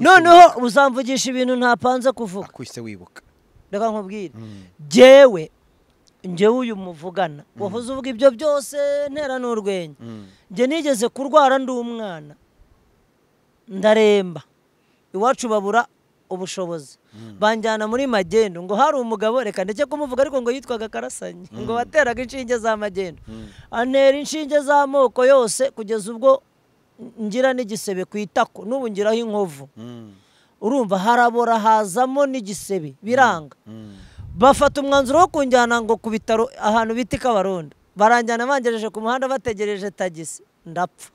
noneho uzamvugisha ibintu ntapanze kuvuga akwishe wibuka reka nkubwire ngewe hmm. ngewe uyu muvugana hmm. wahoze uvuga ibyo byose ntera n'urwenya hmm. njye nigeze kurwara ndi umwana ndaremba iwacu babura ubushobozi banjyana muri magendu ngo hari umugabo reka ndetse kumuvuga ariko ngo yitwaga karasanyi ngo wateraga inshinge za magendu antera inshinge z'amoko yose kugeza ubwo ngira n'igisebe ku itako n'ubu ngiraho inkovu hmm. urumva harabora hazamo n'igisebe biranga hmm. Hmm. bafata umwanzuro wo kunjyana ngo ku bitaro ahantu bita i kabarondo baranjyana bangereje ku muhanda bategereje tagisi ndapfa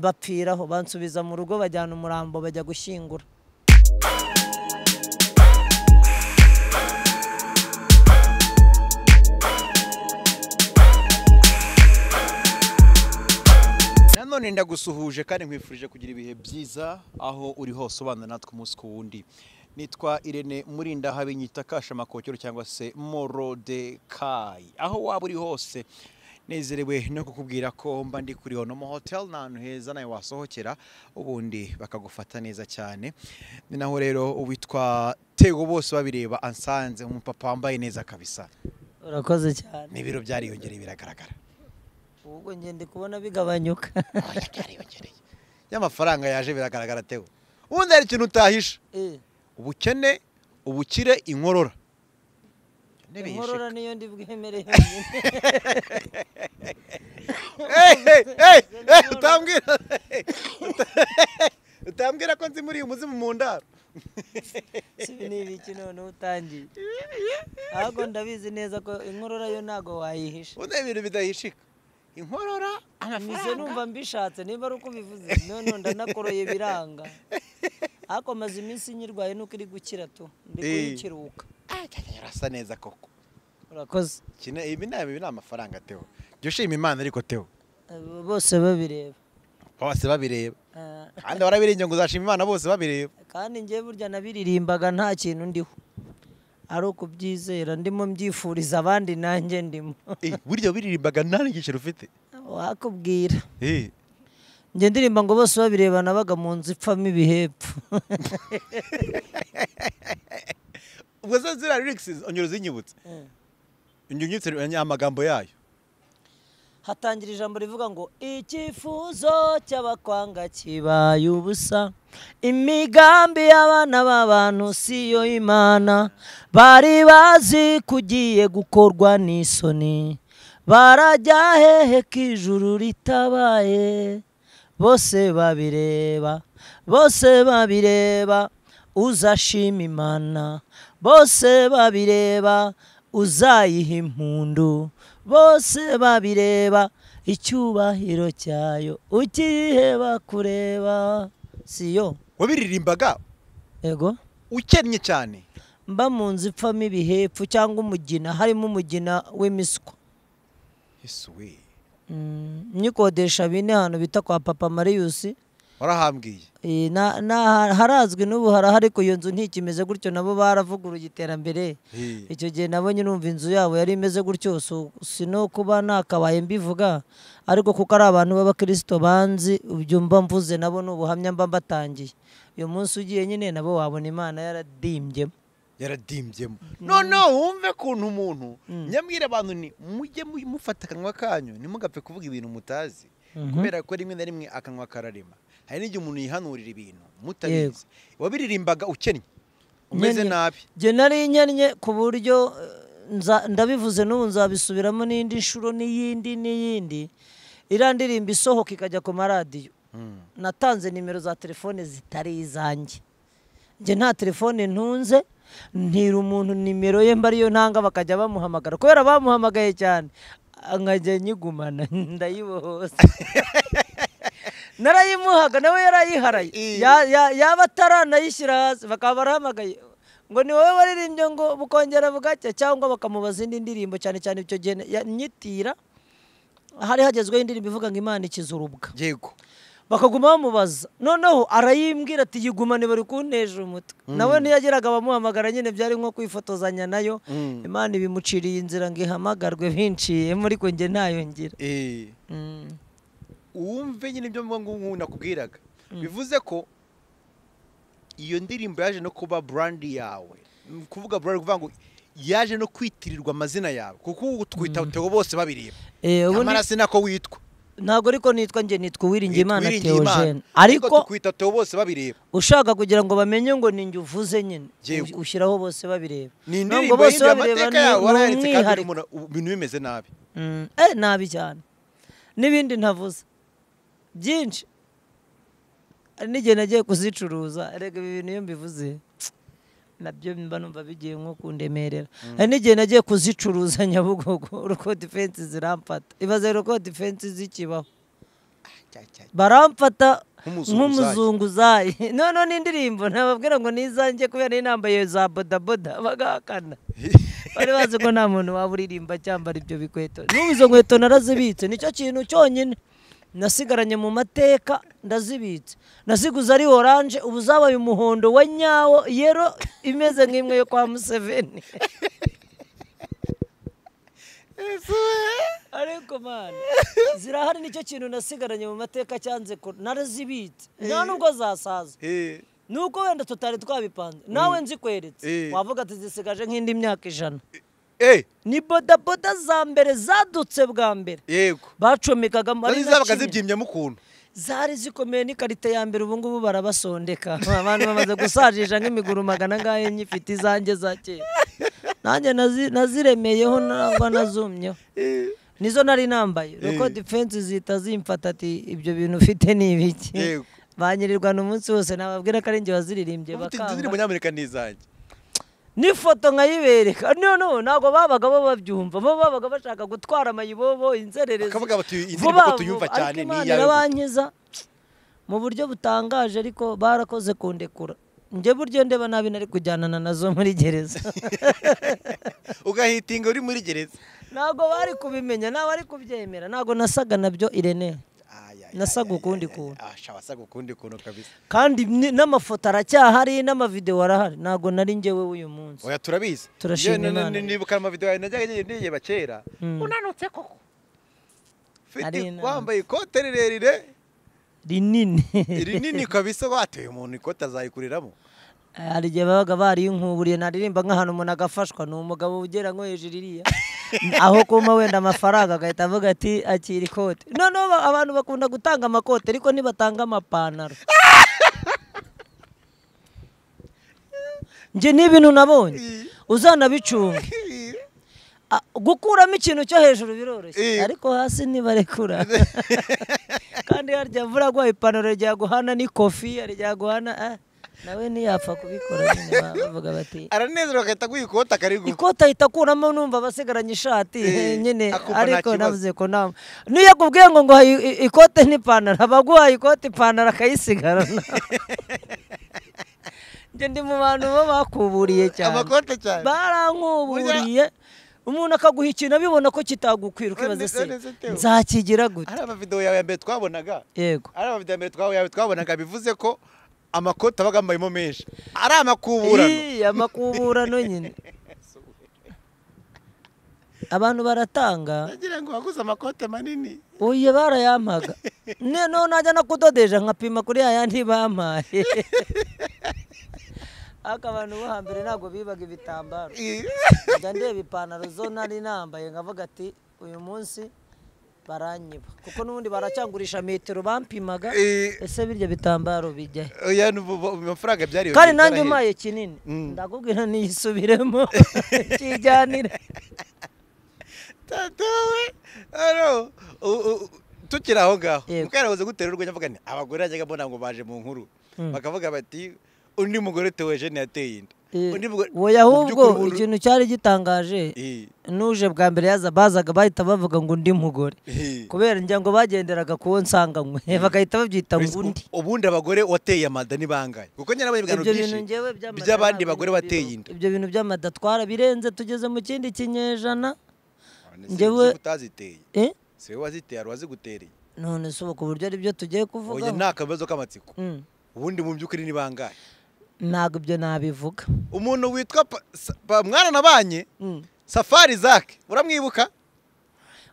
mbapfiraho bansubiza mu rugo bajyana umurambo bajya gushyingura nanone ndagusuhuje kandi nkwifurije kugira ibihe byiza aho uri hose ubana natwe umunsi ku wundi nitwa irene murinda habinyita kashamakokero cyangwa se morodekayi aho waba uri hose nezerewe no kukubwira ko mba ndi kuri mu hotel ni ahantu heza nawe wasohokera ubundi bakagufata neza cyane ni naho rero uwitwa tego bose babireba ansanze umupapa wambaye neza kabisa urakoze cyane n'ibiro byariyongereye biragaragara ubwo ngende kubona bigabanyuka y'amafaranga yaje biragaragara tewe ubundi hari ikintu utahisha eh. ubukene ubukire inkorora inkorora niyo ndi bwemereye utambwira ko nzi muri uyu muzimu mu ndaro ni ibiki noneho utangiye ahubwo ndabizi neza ko inkorora yo ntabwo wayihisha ubona ibintu bidahishika inkorora amafaranga numva mbishatse niba ari uko bivuze none ndanakoroye biranga ariko maze iminsi nyirwaye nuko iri gukira tu ndi eh. kuyikiruka urasa ah, neza koko urakoze ibi ni amafaranga teho jya ushima imana ariko teho bose babireba bose babireba eh. kandi barabiriye ngo uzashima imana bose babireba kandi njye burya nabiririmbaga nta kintu ndiho ari ukubyizera ndimo mbyifuriza abandi nanjye ndimo eh, burya biririmbaga nta n'igiciro ufite wakubwira eh. njye ndirimba ngo bose babireba nabaga mu nzu ipfamo ibihepfo ubwo ziriya ririgisi ongera uzinyibutse eh. unyibutse amagambo yayo hatangira ijambo rivuga ngo icyifuzo cy'abakwanga kibaye ubusa imigambi y'abana b'abantu si yo imana bari bazi kugiye gukorwa n'isoni barajya hehe ko ijuru ritabaye bose babireba bose babireba uzashima imana bose babireba uzayiha impundu bose babireba icyubahiro cyayo ukiheba kureba siyo wabiririmbaga ego ukennye cyane mba mu nzu ipfamo ibihepfu cyangwa umugina harimo umugina w'imiswa yesuwe myikodesha mm, bine ahantu bita kwa papa mariyusi warahambwiye e, harazwi n'ubu ariko iyo nzu ntikimeze gutyo nabo baravuguruye iterambere icyo gihe nabonye numva inzu yabo yari imeze gutyo si no kuba ntakabaye mbivuga ariko kuko ari abantu b'abakirisito banzi ibyo mvuze nabo ni ubuhamya mba mbatangiye uyu munsi ugiye nyine nabo wabona imana yaradimbyemo yaradimbyemo mm. noneho wumve ukuntu umuntu mm. nyamwira abantu ni mujye mufata akanwa kanyu ntimugapfe kuvuga ibintu mutazi mhm. kubera ko rimwe na rimwe akanwa kararema hari n'igihe umuntu yihanurira ibintu mutabizi wabiririmbaga ukennye umeze nabi njye nari inyannye ku buryo eh, ndabivuze n'ubu nzabisubiramo n'indi nshuro n'iyindi n'iyindi iriya ndirimbo isohoka ikajya ku maradiyo hmm. natanze nimero za telefone zitari izanjye njye nta telefone ntunze ntira umuntu nimero ye mba ariyo ntanga bakajya bamuhamagara kubera bamuhamagaye cyane nkajya nyigumana ndayibohoza narayimuhaga nawe yarayiharaye yaba ataranayishyira hasi bakaba barahamagaye ngo ni wowe waririmbye ngo bukongera bugacya cyangwa bakamubaza indi ndirimbo cyane cyane icyo gihe nyitira hari hagezweho indirimbo ivuga ngo imana ikiza urubwa yego bakaguma bamubaza noneho arayimbwira ati yigumane bari kunteje umutwe nawe ntiyageraga abamuhamagara nyine byari nko kwifotozanya nayo imana ibimuciriye inzira ngo ihamagarwe binciye muri njye ntayo ngira wumve nyine ibyo ngubu nakubwiraga mm. bivuze ko iyo ndirimbo yaje no kuba burandi yawe kuvuga burandi kuvuga ngo yaje no kwitirirwa amazina yawe kuko ubu twita mm. bose babireba eh, nyamara sinako witwa ntabwo ariko nitwa njye nitwa Imana teogene ariko twita teo bose babireba ushaka kugira ngo bamenye ngo ni njye uvuze nyine ushyiraho bose babireba ni indirimbo bose babireba ni umwihariko ibintu bimeze nabi mm. eh, nabi cyane n'ibindi ntavuze byinshi hari n'igihe nagiye kuzicuruza reka ibi bintu iyo mbivuze nabyo mba numva bigiye nko kundemerera hari mm. n'igihe nagiye kuzicuruza nyabugogo uko defense ziramfata ibaze uko defense zikibaho baramfata nk'umuzunguzayi noneho n'indirimbo ntababwira ngo nizange kubera niyo nambaye za bodaboda bagahakana bari bazi ko nta muntu waba uririmba cyambara ibyo bikweto n'ubu izo nkweto narazibitse nicyo kintu cyonyine nasigaranye mu mateka ndazibitse naziguze ari oranje ubu zabaye umuhondo wa nyawo yero imeze nk'imwe yo kwa museveni ariko mani zirahari nicyo kintu nasigaranye mu mateka cyanze ko narazibitse nta eh. nubwo zasaza eh. nuko wenda tutari twabipanze nawe mm. nzikweretse eh. wavuga ati zisigaje nk'indi myaka ijana ni bodaboda za mbere zadutse bwa mbere yego bacomekaga muri zabaga zibyimyemo ukuntu zari zikomeye n'ikarita ya mbere ubu ngubu barabasondeka abantu bamaze gusajisha nk'imiguru magana ngayo nyifite izanjye za kera nanjye naziremeyeho ntabwo nazumyeho eh. nizo nari nambaye nuko eh. defense zihita zimfata ati ibyo bintu ufite ni ibiki banyirirwana umunsi wose nababwira ko ari njye waziririmbye bakanga n'ifoto nkayibereka noneho ntabwo babaga bababyumva bo babaga bashaka gutwara amayibobo inzererezi bakavuga bati izi tuyumva cyane niyo mu buryo butangaje ariko barakoze kundekura njye buryo ndeba nabi nari kujyanana nazo muri gereza ugahitinga uri muri gereza ntabwo bari kubimenya ntabwo ari kubyemera ntabwo nasaga nabyo irene nasaga ukundi kuntu ah, wasaga ukundi kuntu kabisa kandi n'amafoto aracyahari n'amavidewo arahari ntabwo nari ngewe w'uyu munsi oya turabizi turashima imana nibuka amavidewo yawe najyaga niyeba kera hmm. unanutse koko wambaye ikote rirerire rinini rinini kabisa bateye umuntu ikote azayikuriramo hari igihe babaga bariye inkuburiye naririmba nk'ahantu umuntu agafashwa ni umugabo ugera nko hejuru iriya aho kuma wenda amafaranga agahita avuga ati akira ikote noneho abantu bakunda gutanga amakote ariko ntibatanga amapantaro njye ni nabonye uzanabicunga gukuramo ikintu cyo hejuru biroroshye ariko hasi ntibarekura kandi harya mvura guha ipantaro ryaguhana n'ikofi ryaguhana eh. nawe ntiyapfa kubikora bavuga bati aranezerwa agahita aguha ikoti akarigura ikoti ahita akuramo numva abasigaranye ishati eh, nyine ariko navuze ko nta niyo yakubwiye ngo ngo ikote n'ipantaro abaguhaye ikoti ipantaro akayisigara njye ndi mu bantu bo bakuburiye cyane amakoti cyane barankuburiye umuntu akaguha ikintu abibona ko kitagukwira ukibaza se nzakigira gute ari amavidewo yawe ya mbere twabonaga yego ari amavidewo ya mbere twabonaga bivuze ko amakoti aba agambayemo menshi ari amakuburano amakuburano nyine abantu baratanga nagira ngo waguze amakote manini uye barayampaga noneho najya no kudodeja nkapima kuri aya bampaye ariko abantu bo hambere ntabwo bibaga ibitambaro njya ndeba ipantaro zo nari nambaye nkavuga ati uyu munsi baranyiba kuko n'ubundi baracyangurisha metero bampimaga eh, ese birya bitambaro bijya oya eh, amafaranga byari kandi nanjye umpaye kinini mm. ndakubwira niyisubiremo kijyanire tata we tukiri aho ngaho mukarabuze gutera urwenya avuga ni abagore bajyaga mbona ngo baje mu nkuru mm. bakavuga bati undi mugore tewe jene yateye inda Eh, Oya ahubwo ikintu cyari gitangaje eh. n'uje bwa mbere yaza bazaga bahita bavuga ngo undi mugore eh. kubera njya ngo bagenderaga kuwo nsanganywe bagahita babyita ngo undi ubundi abagore wateye amada ni bangahe kuko nyine nabaye ibiganiro byinshi by'abandi bagore bateye inda ibyo bintu by'amada twara birenze tugeze mu kindi kinyejana ah, njyewe utaziteye si wowe waziteye hari uwazigutereye none si ubu ku buryo byo tugiye kuvuga nta kabazo k'amatsiko mm. ubundi mu by'ukuri ni bangahe ntabwo ibyo nabivuga umuntu witwa mwana na mwaranabanye hmm. safari zake uramwibuka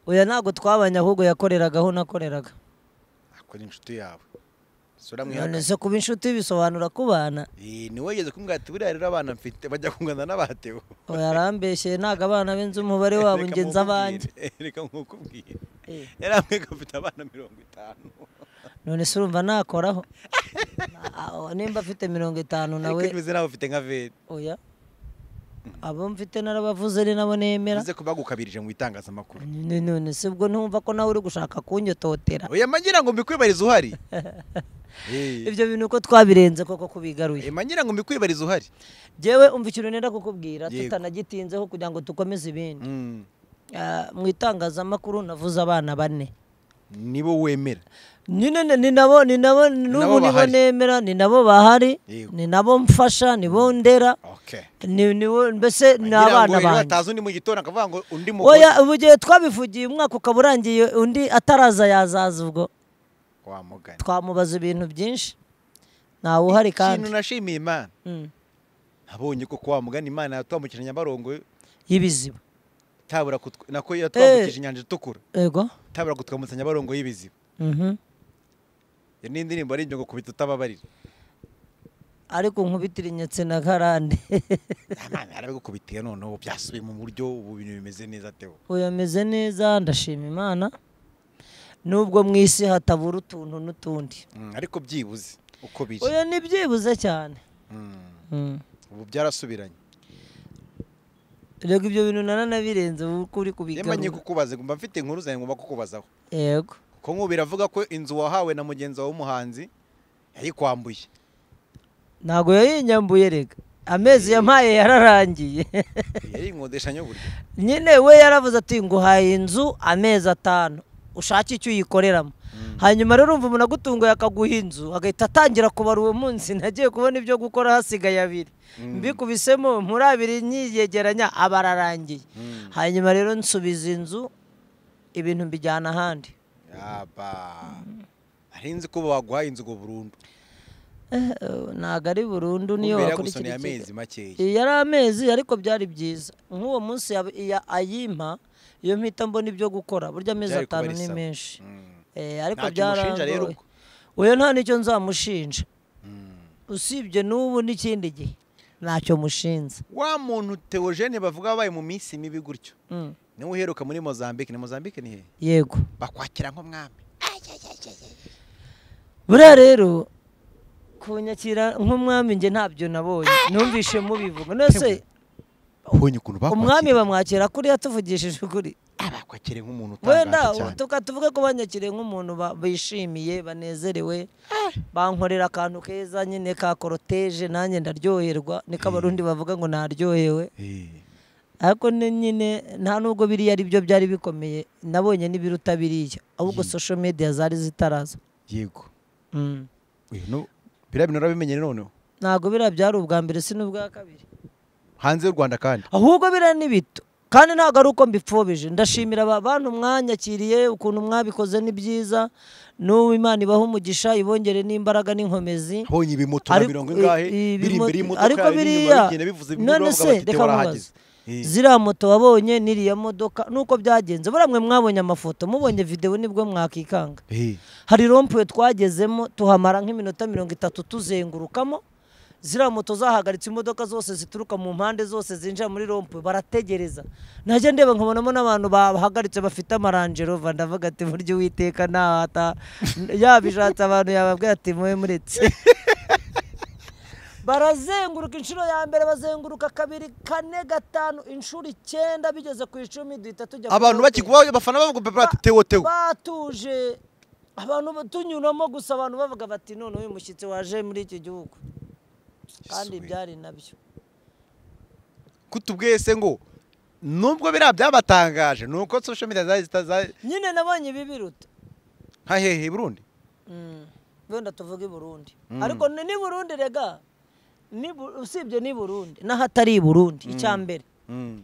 uyu ntabwo twabanye ahubwo yakoreraga aho nakoreraga akora inshuti yawe none kuba inshuti bisobanura kubana ntiwegeze kumbwira ati buriya rero abana mfite bajya kungana n'abatewe yarambeshyeye ntabwo abana b’inzu umubare wabo ngenzi abandi reka nkukubwire yarambwira ko afite abana mirongo itanu none se urumva nakoraho nimba afite mirongo itanu nawe ntuzi nawe ufite nka vede oya abo mfite narabavuze ni nabo nemera uze kuba bagukabirije mu itangazamakuru none se ubwo ntumva ko nawe uri gushaka kunyototera oya magira ngo mbikwibarize uhari ibyo bintu uko twabirenze koko kubigaruye eh, magira ngo mbikwibarize uhari ngewe umva ikintu nenda kukubwira tutanagitinzeho kugira ngo dukomeze ibindi mm. ah, mu itangazamakuru navuze abana bane nibo wemera nyine ni nabo ni nabo n'ubu nibo nemera ni nabo bahari ni nabo mfasha ni bo ndera mbese ni abana banjye oya ubu gihe twabivugiye umwaka ukaba urangiye undi ataraza yazaza ubwo twamubaza ibintu byinshi ntawe uhari kandi ikintu nashimiye imana hmm. nabonye ko kwa mugana imana yatwambukije nyabarongo y'ibiziba tabura nako eh. inyanja itukura tabura kutwambutsa nyabarongo y'ibiziba mhm. iyo ni indirimbo ari injongo kubita utababarira ariko nkubitira inyatsi na karande ntamana noneho byasubiye mu buryo ubu bintu bimeze neza tewo ubu bimeze neza ndashima imana nubwo mu isi hatabura utuntu n'utundi mm, ariko byibuze uko biri uyu ni byibuze cyane mm. Mm. ubu byarasubiranye rego ibyo bintu nana nabirenze uko uri kubigarura mba nyine kukubaza mba mfite inkuru zanjye ngomba kukubazaho yego ko biravuga ko inzu wahawe na mugenzi wawe w'umuhanzi yayikwambuye ntabwo yayinyambuye reka amezi yampaye yararangiye nyine we yaravuze ati nguhaye inzu amezi atanu ushake icyo uyikoreramo mm. hanyuma rero urumva umuntu agutunguye akaguha inzu agahita atangira kubara uwo munsi nagiye kubona ibyo gukora hasigaye abiri mm. mbikubisemo muri abiri nyiyegeranya aba ararangiye mm. hanyuma rero nsubiza inzu ibintu mbijyana ahandi Mm-hmm. ari nzi ko baguhaye inzu burundu eh, ntabwo ari burundu niyo wakurikira amezi yari amezi ariko byari byiza nk'uwo munsi ya ayima iyo mpita mbona ibyo gukora burya amezi atanu ni menshi mm. eh, ariko byaragoye we nta nicyo nzamushinja mm. usibye n'ubu n'ikindi gihe ntacyo mushinze wa muntu teogene bavuga wabaye mu minsi mibi gutyo mm. niwe uheruka muri mozambique ni mozambique ni he yego bakwakira nk'umwami buriya rero kunyakira nk'umwami njye ntabyo nabonye numvishe mubivuga nose umwami bamwakira kuriya tuvugishije ukuri ah, bakwakire nk'umuntu utangaje cyane tuvuge ko banyakire nk'umuntu bishimiye banezerewe ah. bankorera akantu keza nyine ka koroteje nanjye ndaryoherwa niko abarundi eh. bavuga ngo naryohewe eh. ariko nyine nta nubwo biriya ari byo byari bikomeye nabonye n'ibiruta biriya ahubwo social media zari zitaraza yego mm. biriya bintu urabimenye noneho ntabwo biriya byari ubwa mbere si n'ubwa kabiri hanze y'u rwanda kandi ahubwo biriya ni bito kandi ntabwo ari uko mbipfubije ndashimira abantu bantu mwanyakiriye ukuntu mwabikoze ni byiza n'ubu imana ibaho umugisha ibongere n'imbaraga n'inkomezi ariko biriya none se reka mubaze Eh. ziriya moto wabonye n'iriya modoka nuko byagenze buramwe mwabonye amafoto mubonye videwo nibwo mwakikanga eh. hari rompuwe twagezemo tuhamara nk'iminota mirongo itatu tuzengurukamo ziriya moto zahagaritse imodoka zose zituruka mu mpande zose zinjira muri rompuwe barategereza najya ndeba nkabonamo n'abantu bahagaritse bafite amaranjerova ndavuga ati buryo uwiteka nahata yabishatse abantu yababwira ati mube muretse barazenguruka inshuro ya mbere bazenguruka kabiri kane gatanu inshuro icyenda bigeze ku icumi duhita tujya abantu bakikubaho abafana bavuga bati tewo tewo batuje abantu tunyuramo gusa abantu bavuga bati none uyu mushyitsi waje muri iki gihugu kandi byari nabyo kutubwese ngo nubwo biriya byabatangaje ni uko social media zari zitazaye nyine nabonye ibibiruta nka hehe burundi mm. wenda tuvuge i burundi mm. ariko ni burundi rega usibye ni burundi n'ahatari i burundi mm. icya mbere mm.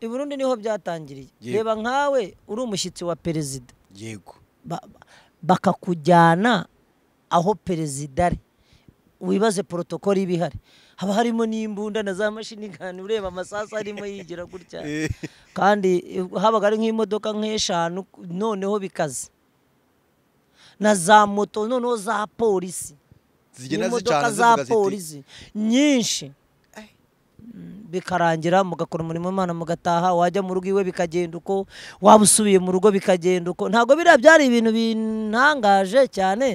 i burundi niho byatangiriye reba nkawe uri umushyitsi wa perezida yego bakakujyana aho perezida ari wibaze porotokoro iba ihari haba harimo n'imbunda na za mashinigani ureba amasasu arimo yigira gutya eh. kandi habaga ari nk'imodoka nk'eshanu noneho bikaze na za moto noneho za polisi zigenda zicana za polisi nyinshi mm, bikarangira mugakora umurimo w'imana mugataha wajya mu rugo iwe bikagenda uko waba usubiye mu rugo bikagenda uko ntabwo biriya byari ibintu bintangaje cyane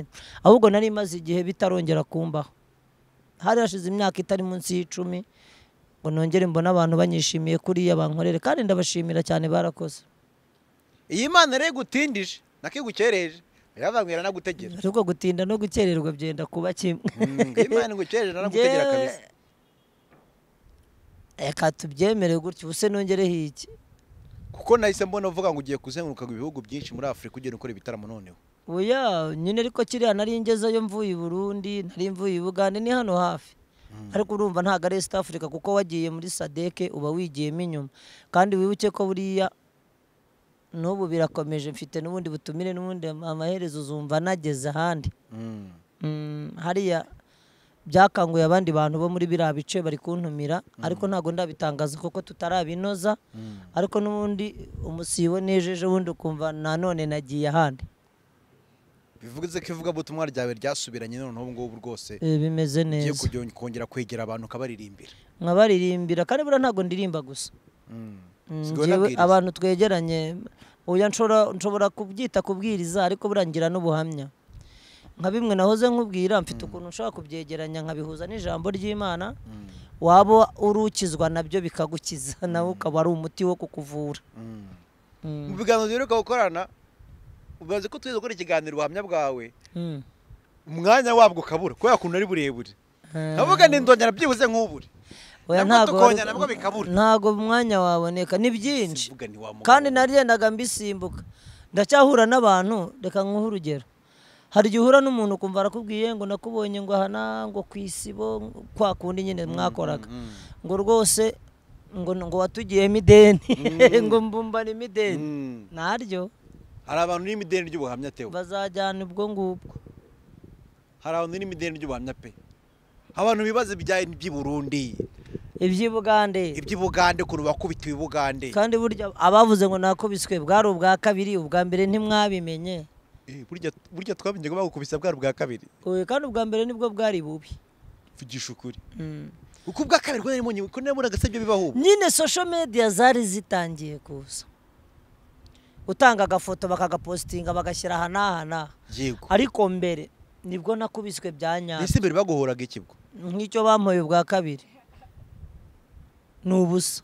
ahubwo nari maze igihe bitarongera kumbaho hari hashize imyaka itari munsi y'icumi ngo nongere mbona abantu banyishimiye kuriya bankorere kandi ndabashimira cyane barakoze iyi mana rero igutindije nakigukereje biravangira no gutegera ahubwo gutinda no gukererwa byenda kuba kimwe mm, imana ngo no gutegera kabisa reka tubyemere gutya ubu nongereho iki kuko nahise mbona uvuga ngo ugiye kuzenguruka ibihugu byinshi muri afurika ugiye gukora ibitaramo noneho oya nyine ariko kiriya nari ngezeyo mvuye i burundi nari mvuye i bugande ni hano hafi mm. ariko urumva ntabwo ari East Africa kuko wagiye muri sadeke uba wigiyemo inyuma kandi wibuke ko buriya n'ubu birakomeje mfite n'ubundi butumire n'ubundi amaherezo uzumva nageze ahandi mm. Mm, hariya byakanguye abandi bantu bo muri biriya bice bari kuntumira ariko mm. ntabwo ndabitangaza kuko tutarabinoza ariko n'ubundi umusibo nejeje ubundi ukumva nanone nagiye ahandi bivuze ko ivugabutumwa ryawe ryasubiranye none ubu ngubu rwose eh, bimeze neza kongera kwegera abantu ukabaririmbira nkabaririmbira kandi buriya ntabwo ndirimba gusa Mm. abantu twegeranye ubu nshobora nshobora kubyita kubwiriza ariko burangira n'ubuhamya nka bimwe nahoze nkubwira mfite mm. ukuntu nshobora kubyegeranya nkabihuza n'ijambo ry'imana mm. waba urukizwa nabyo bikagukiza nawe ukaba ari umuti wo kukuvura mu biganza biheruka gukorana ubaze ko tuzi gukora ikiganiro ubuhamya bwawe umwanya wabwo ukabura kubera ukuntu ari burebure eh. ndavuga ni ndongera byibuze nk'ubure ntabwo umwanya waboneka ni byinshi kandi nariyendaga mbisimbuka ndacyahura n'abantu reka nkuhe urugero hari igihe uhura n'umuntu ukumva arakubwiye ngo nakubonye ngo aha ngo ku isibo kwa kundi nyine mm, mwakoraga mm, mm. ngo rwose ngo watugiyemo ideni ngo mbumbane imideni naryo hari abantu n'imideni ry'ubuhamya tewe bazajyana ubwo ngubwo hari abantu n'imideni ry'ubuhamya pe abantu ibibazo by'i Burundi iby'i Bugande iby'i Bugande ukuntu bakubita i Bugande kandi burya abavuze ngo nakubiswe bwari ubwa kabiri ubwa mbere ntimwabimenye eh, burya twamenye ko bagukubisa bwari ubwa kabiri kandi ubwa mbere nibwo bwari bubi vugisha ukuri hmm. uko ubwa kabiri ko nari ko nari muragase bibaho nyine social media zari zitangiye kuza utanga agafoto bakagapositinga bagashyira aha n'aha n'aha ariko mbere nibwo nakubiswe bya nyabyo ese mbere baguhoraga ikibwo nk'icyo bamuye ubwa kabiri ni ubusa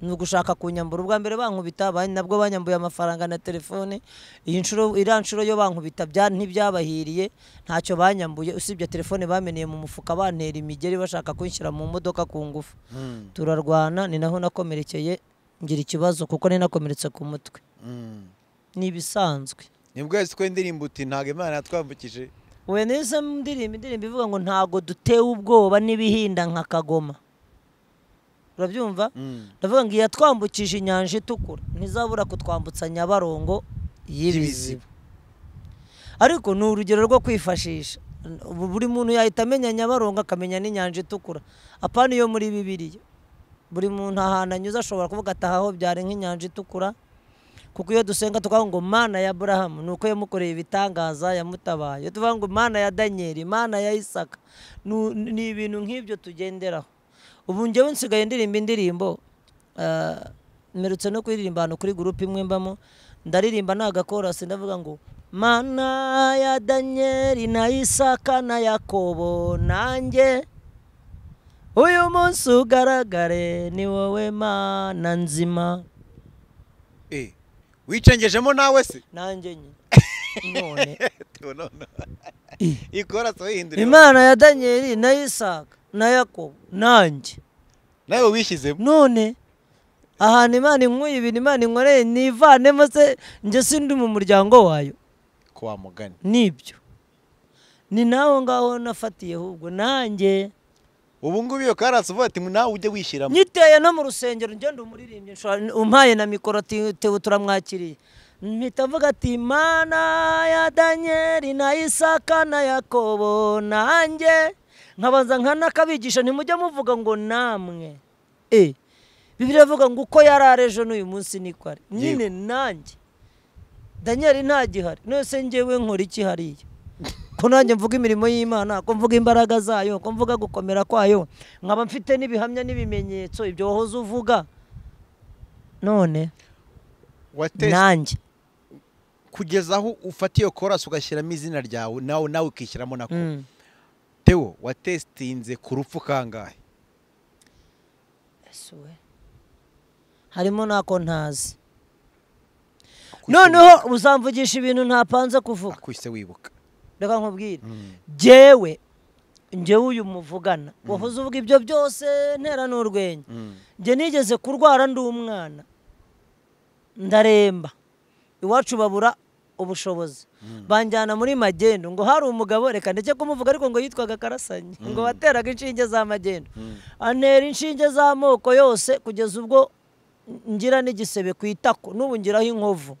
ni ugushaka kunyambura ubwa mbere bankubita nabwo banyambuye amafaranga na telefone iyi nshuro iriya nshuro yo bankubita ntibyabahiriye ntacyo banyambuye usibye telefone bameneye mu mufuka bantera imigeri bashaka kunshyira mu modoka ku ngufu hmm. turarwana ni naho nakomerekeye ngira ikibazo kuko ni nakomeretse ku mutwe hmm. ni ibisanzwe nibwo yasitwe indirimbo uti ntabwo imana yatwambukije we n'izo ndirimbo indirimbo ivuga ngo ntago dutewe ubwoba n'ibihinda nka kagoma urabyumva mm. ndavuga ngo yatwambukije inyanja itukura ntizabura kutwambutsa nyabarongo y'ibiziba ariko ni urugero rwo kwifashisha buri muntu yahita amenya nyabarongo akamenya n'inyanja itukura apana iyo muri bibiriya buri muntu ahantu anyuze ashobora kuvuga ati aho byari nk'inyanja itukura kuko iyo dusenga tukavuga ngo mana ya burahamu ni uko yamukoreye ibitangaza yamutabaye iyo tuvuga ngo mana ya danyeri mana ya isaka ni ibintu nk'ibyo tugenderaho ubu ngewe nsigaye ndirimba indirimbo eh, mperutse no kuririmba ahantu kuri gurupe imwe mbamo ndaririmba nta gakorasi ndavuga ngo mana ya danyeri na isaka na yakobo nanjye uyu munsi ugaragare ni wowe mana nzima eee eh, wicengejemo nawe se nanjye none ikora tuhindurira imana ya daniyeli na isaka na yakobo nanjye nawe wishyizemo none ahantu imana inkuye ibintu imana inkoreye nivanemo se njye sindi mu muryango wayo kwa mugani nibyo ni nawe ngaho nafatiyeho ubwo nanjye ubu ngubu iyo karasovuga ati nawe ujye wishyiramo nyiteye no mu rusengero ngende umuririmbyi umpaye na mikoro tewe turamwakiriye mpita avuga ati mana ya danyeri na isaka na yakobo nanjye nkabanza nkanakabigisha ntimujye muvuga ngo namwe e bibiri avuga ngo uko yari areje n'uyu munsi niko ari nyine nanjye danyeri ntagihari nose ngewe nkora iki hariya ko nanjye mvuga imirimo y'imana ko mvuga imbaraga zayo ko mvuga gukomera kwayo nkaba mfite n'ibihamya n'ibimenyetso ibyo wahoze uvuga none nanjye kugeza aho ufata iyo korasi ugashyiramo izina ryawe nawe nawe ukishyiramo nako mm. tewo watesitinze ku rupfu kangahe harimo n'ako ntazi noneho uzamvugisha ibintu ntapanze kuvuga akuse wibuka reka nkubwire mm. jyewe njyewe uyu muvugana mm. wahoze uvuga ibyo byose ntera n'urwenya mm. njye nigeze kurwara ndi umwana ndaremba iwacu babura ubushobozi banjyana muri magendo ngo hari umugabo reka ndetse kumuvuga ariko ngo yitwaga karasanyi ngo bateraga inshinge za magendo antera inshinge z'amoko yose kugeza ubwo ngira n'igisebe ku itako n'ubu ngiraho inkovu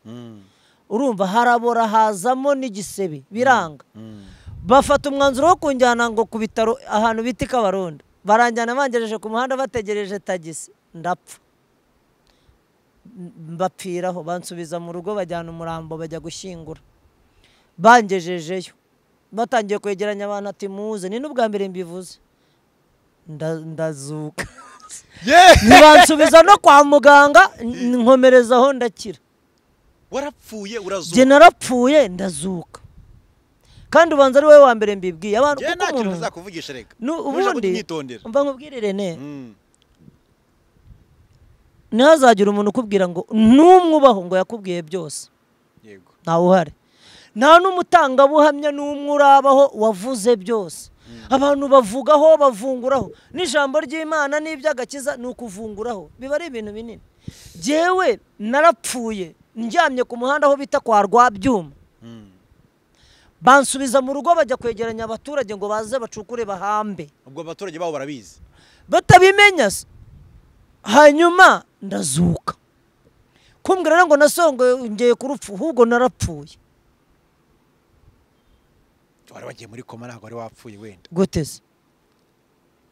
urumva harabora hazamo n'igisebe biranga mm, mm. bafata umwanzuro wo kunjyana ngo ku bitaro ahantu bita i kabarondo baranjyana bangejeje ku muhanda bategereje tagisi ndapfa mbapfiraho bansubiza mu rugo bajyana umurambo bajya gushyingura bangejejeyo batangiye kwegeranya abantu ati muze ni n'ubwa mbere mbivuze ndazuka ntibansubiza no kwa muganga nkomereza aho ndakira warapfuye urazuka njye narapfuye ndazuka kandi ubanza ari wowe wa mbere mbibwiye abantu kuko umuntu ntazakuvugisha reka ubundi mva nkubwire rene hmm. ntihazagire umuntu ukubwira ngo n'umwubaho ngo yakubwiye byose ntawe uhari nta n'umutangabuhamya n'umwe urabaho wavuze byose hmm. abantu bavugaho bavunguraho n'ijambo ry'imana n'iby'agakiza ni ukuvunguraho biba ari ibintu binini ngewe narapfuye ndyamye ku muhanda aho bita kwa rwabyuma hmm. bansubiza mu rugo bajya kwegeranya abaturage ngo baze bacukure bahambe ubwo abaturage babo barabizi batabimenya hanyuma ndazuka kumbwira ngo nasongongeye ku rupfu ahubwo narapfuye wari wagiye muri koma ntabwo wari wapfuye wenda guteze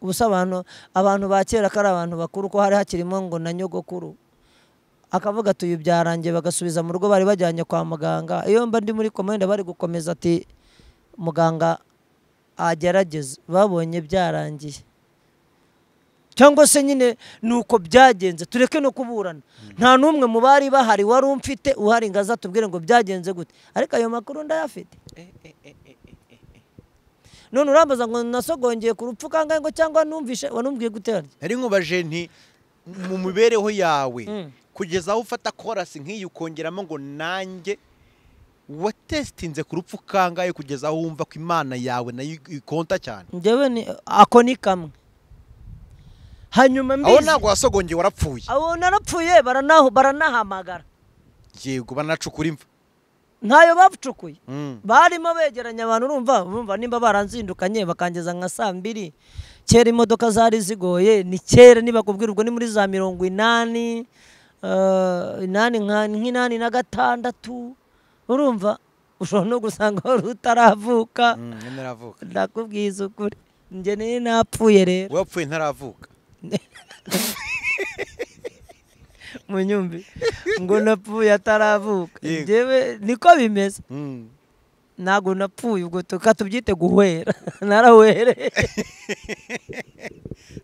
ubusa abantu abantu ba kera ko ari abantu bakuru ko hari hakirimo ngo na nyogokuru akavuga ati byarangiye bagasubiza mu rugo bari bajyanye kwa muganga iyo mba ndi muri komenda bari gukomeza ati muganga agerageze babonye byarangiye cyangwa se nyine ni uko byagenze tureke no kuburana mm. nta n'umwe mu bari bahari wari umfite uhari ngo azatubwire ngo byagenze gute ariko ayo makuru ndayafite eh, eh, eh, none urambaza ngo nasogongeye ku rupfu kangahe ngo cyangwa numvishe wanumviye nkubaje nti mu mibereho yawe mm. kugeza aho ufata korasi nk'iyi ukongeramo ngo nanjye watesitinze ku rupfu kangahe kugeza aho wumva ko imana yawe nayo ikonta cyane ako ni kamwe hanyuma mbizi aho ntabwo wasogongeye warapfuye aho narapfuye baranahamagara yego banacukura imva ntayo bacukuye mm. barimo begeranya abantu urumva urumva nimba baranzindukanye bakangeza nka saa mbiri kera imodoka zari zigoye ni kera niba kubwira ubwo ni muri za mirongo inani Eh, inani nk'inani na gatandatu urumva ushobora no gusanga utaravuka mm, ndakubwiza ukuri njye ngeneye napfuye rero wapfuye ntaravuka mu nyumbi ngo napfuye ataravuka niko bimeze mm. ntabwo napfuye ubwo tuka tubyite guhera narawereye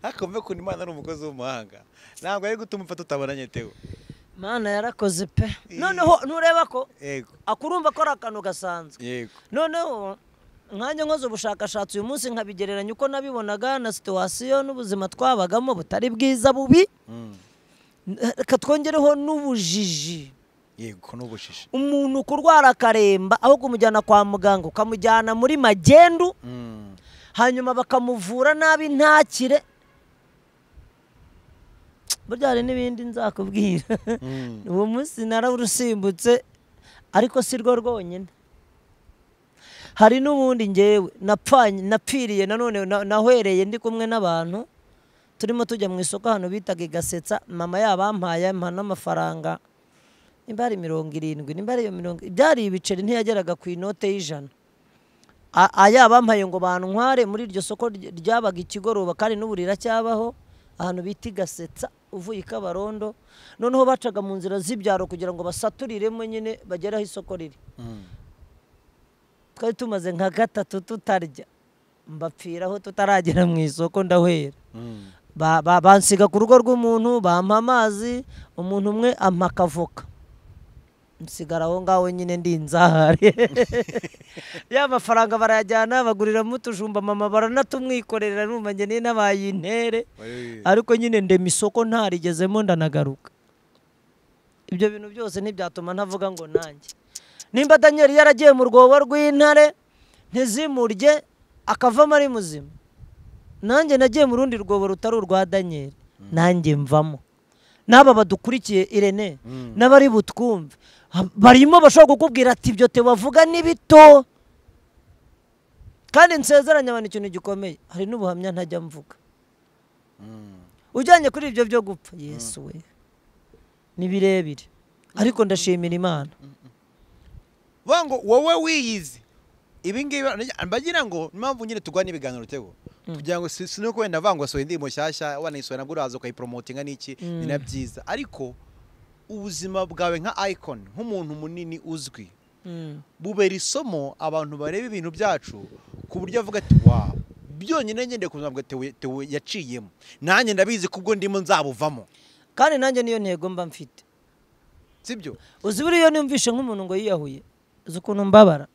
hakomeye ukuntu imana ari umukozi w'umuhanga ntabwo ari gutuma upfa tutabonanye tewe imana yarakoze pe noneho ntureba ko akurumva ko ari akantu gasanzwe noneho nkajya nkoze ubushakashatsi uyu munsi nkabigereranya uko nabibonaga na situwasiyo n'ubuzima twabagamo butari bwiza bubi mm. reka twongereho n'ubujiji yego n'ubujiji umuntu kurwara akaremba aho kumujyana kwa muganga ukamujyana muri magendu hmm. hanyuma bakamuvura nabi ntakire burya hari n'ibindi nzakubwira hmm. uwo munsi narawusimbutse ariko si rwo rwonyine hari n'ubundi ngewe napfiriye nanone nahwereye ndi kumwe n'abantu turimo tujya mu isoko hano bitaga igasetsa mama yabampaye ampa n'amafaranga imbari mirongo irindwi niba ari iyo mirongo byari ibiceri ntiyageraga ku inote y'ijana aya bampaye ngo bantu bantware muri iryo soko ryabaga ikigoroba kandi n'ubu riracyabaho ahantu bita igasetsa uvuye i kabarondo noneho bacaga mu nzira z'ibyaro kugira ngo basaturiremo nyine bagere aho isoko riri hmm. twari tumaze nka gatatu tutarya mbapfiraho tutaragera mu isoko ndahwera hmm. bansiga ku rugo rw'umuntu bampa amazi umuntu umwe ampa akavoka nsigara aho ngaho nyine ndi inzahare ya mafaranga barayajyana baguriramo utujumba mama baranatumwikorera numva ni nabaye intere ariko nyine ndema isoko ntarigezemo ndanagaruka ibyo bintu byose ntibyatuma ntavuga ngo nanjye nimba daniel yaragiye mu rwobo rw'intare ntizimurye akavamo ari muzima nanjye nagiye mu rundi rwobo rutari urwa daniel mm. nanjye mvamo n'aba badukurikiye irene n'abari butwumve barimo bashobora kukubwira ati ibyo tubavuga ni bito kandi nsezeranya abantu ikintu gikomeye hari n'ubuhamya ntajya mvuga ujyanye kuri ibyo byo gupfa yesu we ni birebire ariko ndashimira imana ngo wowe wiyizi ibingibi bagira ngo nimpamvu nyine tugwa n'ibiganiro tebo Mm. kugira ngo si nuko wenda avangwa asohoye indirimbo nshyashya wanayisohoye nabwo uraza ukayiporomotinga n'iki mm. ni na byiza ariko ubuzima bwawe nka ayikoni nk'umuntu munini uzwi mm. bubera isomo abantu bareba ibintu byacu ku buryo avuga ati wa byonyine ngendeye ku buzima tewe yaciyemo nanjye ndabizi ko ubwo ndimo nzabuvamo kandi nanjye niyo ntego mba mfite sibyo uzi buriya nimvishe nk'umuntu ngo yiyahuye uzi ukuntu mbabara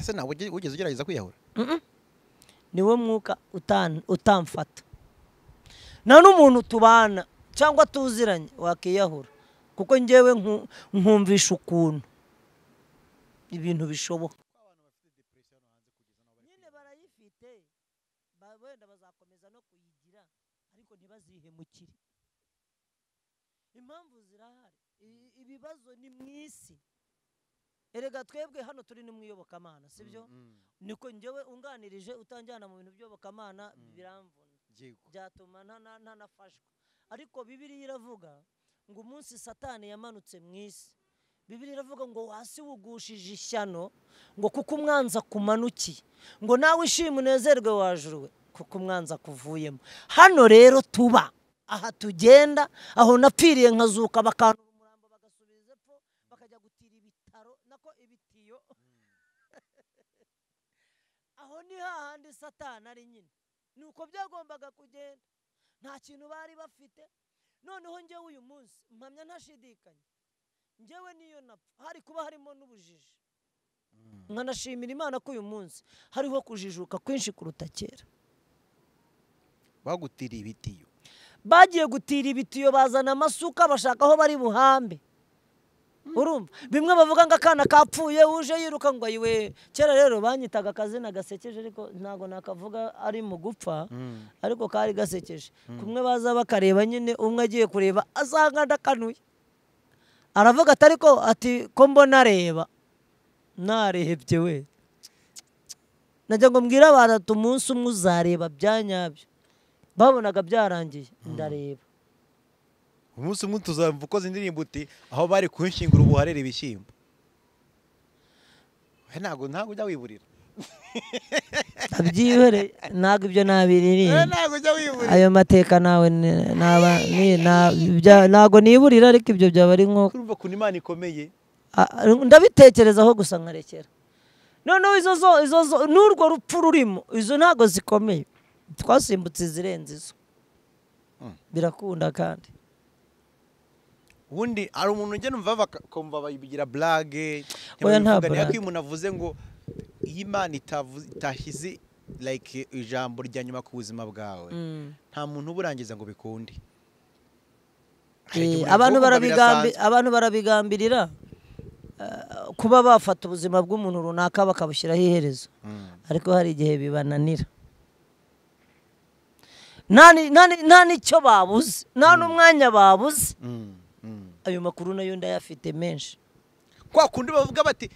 ese nawe wigeze ugerageza kwiyahura niwe mwuka utamfata nta n'umuntu tubana cyangwa tuziranye wakiyahura kuko ngewe nkumvisha ukuntu ibintu bishoboka erega twebwe hano turi ni si byo mm, mm. niko njyewe unganirije utanjyana mu bintu by'iyobokamana mm. biramvuna byatuma ntanafashwa ariko bibiriya iravuga ngo umunsi satani yamanutse mu isi bibiriya iravuga ngo wasi wugushije ishyano ngo kuko umwanza akumanukiye ngo nawe ishima unezerwe wajuruwe kuko umwanza akuvuyemo hano rero tuba aha tugenda aho napfiriye nkazuka bakantu ni hahandi satana ari nyine ni uko byagombaga kugenda nta kintu bari bafite noneho ngewe uyu munsi mpamya ntashidikanya ngewe niyo napfa hari kuba harimo n'ubujiji mm. nkanashimira imana ko uyu munsi hariho kujijuka kwinshi kuruta kera bagutiriye ibitiyo bagiye gutira ibitiyo bazana amasuka bashaka aho bari buhambe Mm. urumva bimwe bavuga ngo akana kapfuye uje yiruka ngo ayiwe kera rero banyitaga akazina gasekeje ariko ntabwo nakavuga ari mu gupfa mm. ariko kari gasekeje mm. kumwe baza bakareba nyine umwe agiye kureba asanga ndakanuye aravuga atari ko ati ko mbona areba narebye we najya ngo mbwire abantu umunsi umwe uzareba byanyabyo babonaga byarangiye ndareba umunsi umwe tuzamva ukoze indirimbo uti aho bari kunshyingura ubu harera ibishyimbo ntabwo ntabwo ujya wiburira ntabyibereye ntabwo ibyo ntabiririmba ayo mateka nawe ntabwo niburira ariko ibyo byaba ari nko urumva ukuntu imana ikomeye ndabitekerezaho gusa nkarekera noneho izo zo izo zo n'urwo rupfu rurimo izo ntabwo zikomeye twasimbutse izirenze izo hmm. birakunda kandi ubundi hari umuntu ugena umva bakumva bayibigira burage ntabwo umuntu avuze ngo iyo imana itashyize like ijambo rya nyuma ku buzima bwawe mm. nta muntu uba urangiza ngo bikunde eh, abantu barabigambirira eh, kuba bafata ubuzima bw'umuntu runaka bakabushyiraho iherezo mm. ariko hari igihe bibananira nta n'icyo babuze nta mm. n'umwanya babuze ayo makuru nayo ndayafite menshi kwa kundi bavuga bati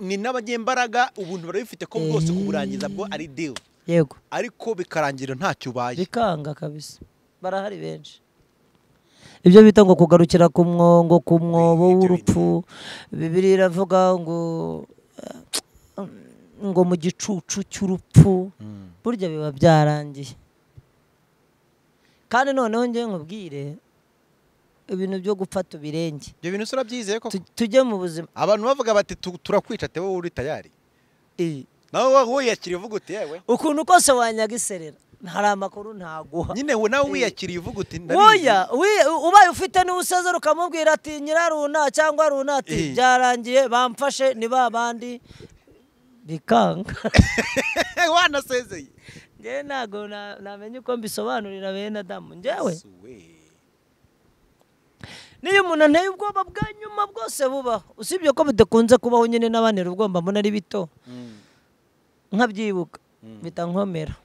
ni n'abanyembaraga ubuntu barabifite ko bwose eh. kuburangiza bwo ari deal yego ariko bikarangira ntacyo ubaye bikanga kabisa barahari benshi ibyo bita ngo kugarukira ku mwongo ku mwobo w'urupfu bibiri iravuga ngo eh, ngo mu gicucu cy'urupfu hmm. burya biba byarangiye kandi noneho njyewe nkubwire ibintu byo gupfa tubirenge ibyo bintu urabyizeye ko tujye mu buzima abantu bavuga bati turakwica tewe uri tayari nawe wiyakira uvuga uti yewe ukuntu kose wanyagiserera hari amakuru ntaguha nyine nawe wiyakiriye uvuga uti ndabizi ubaye ufite n'ubusazero ukamubwira ati nyiraruna cyangwa runa ati byarangiye bamfashe ni ba bandi bikanga wanasezeye ngewe ntabwo namenya uko mbisobanurira bene adamu ngewe n'iyo umuntu anteye ubwoba bwa nyuma bwose buba usibye ko bidakunze kubaho nyine n'abantera ubwoba mbona ari bito mm. nkabyibuka bitankomera mm.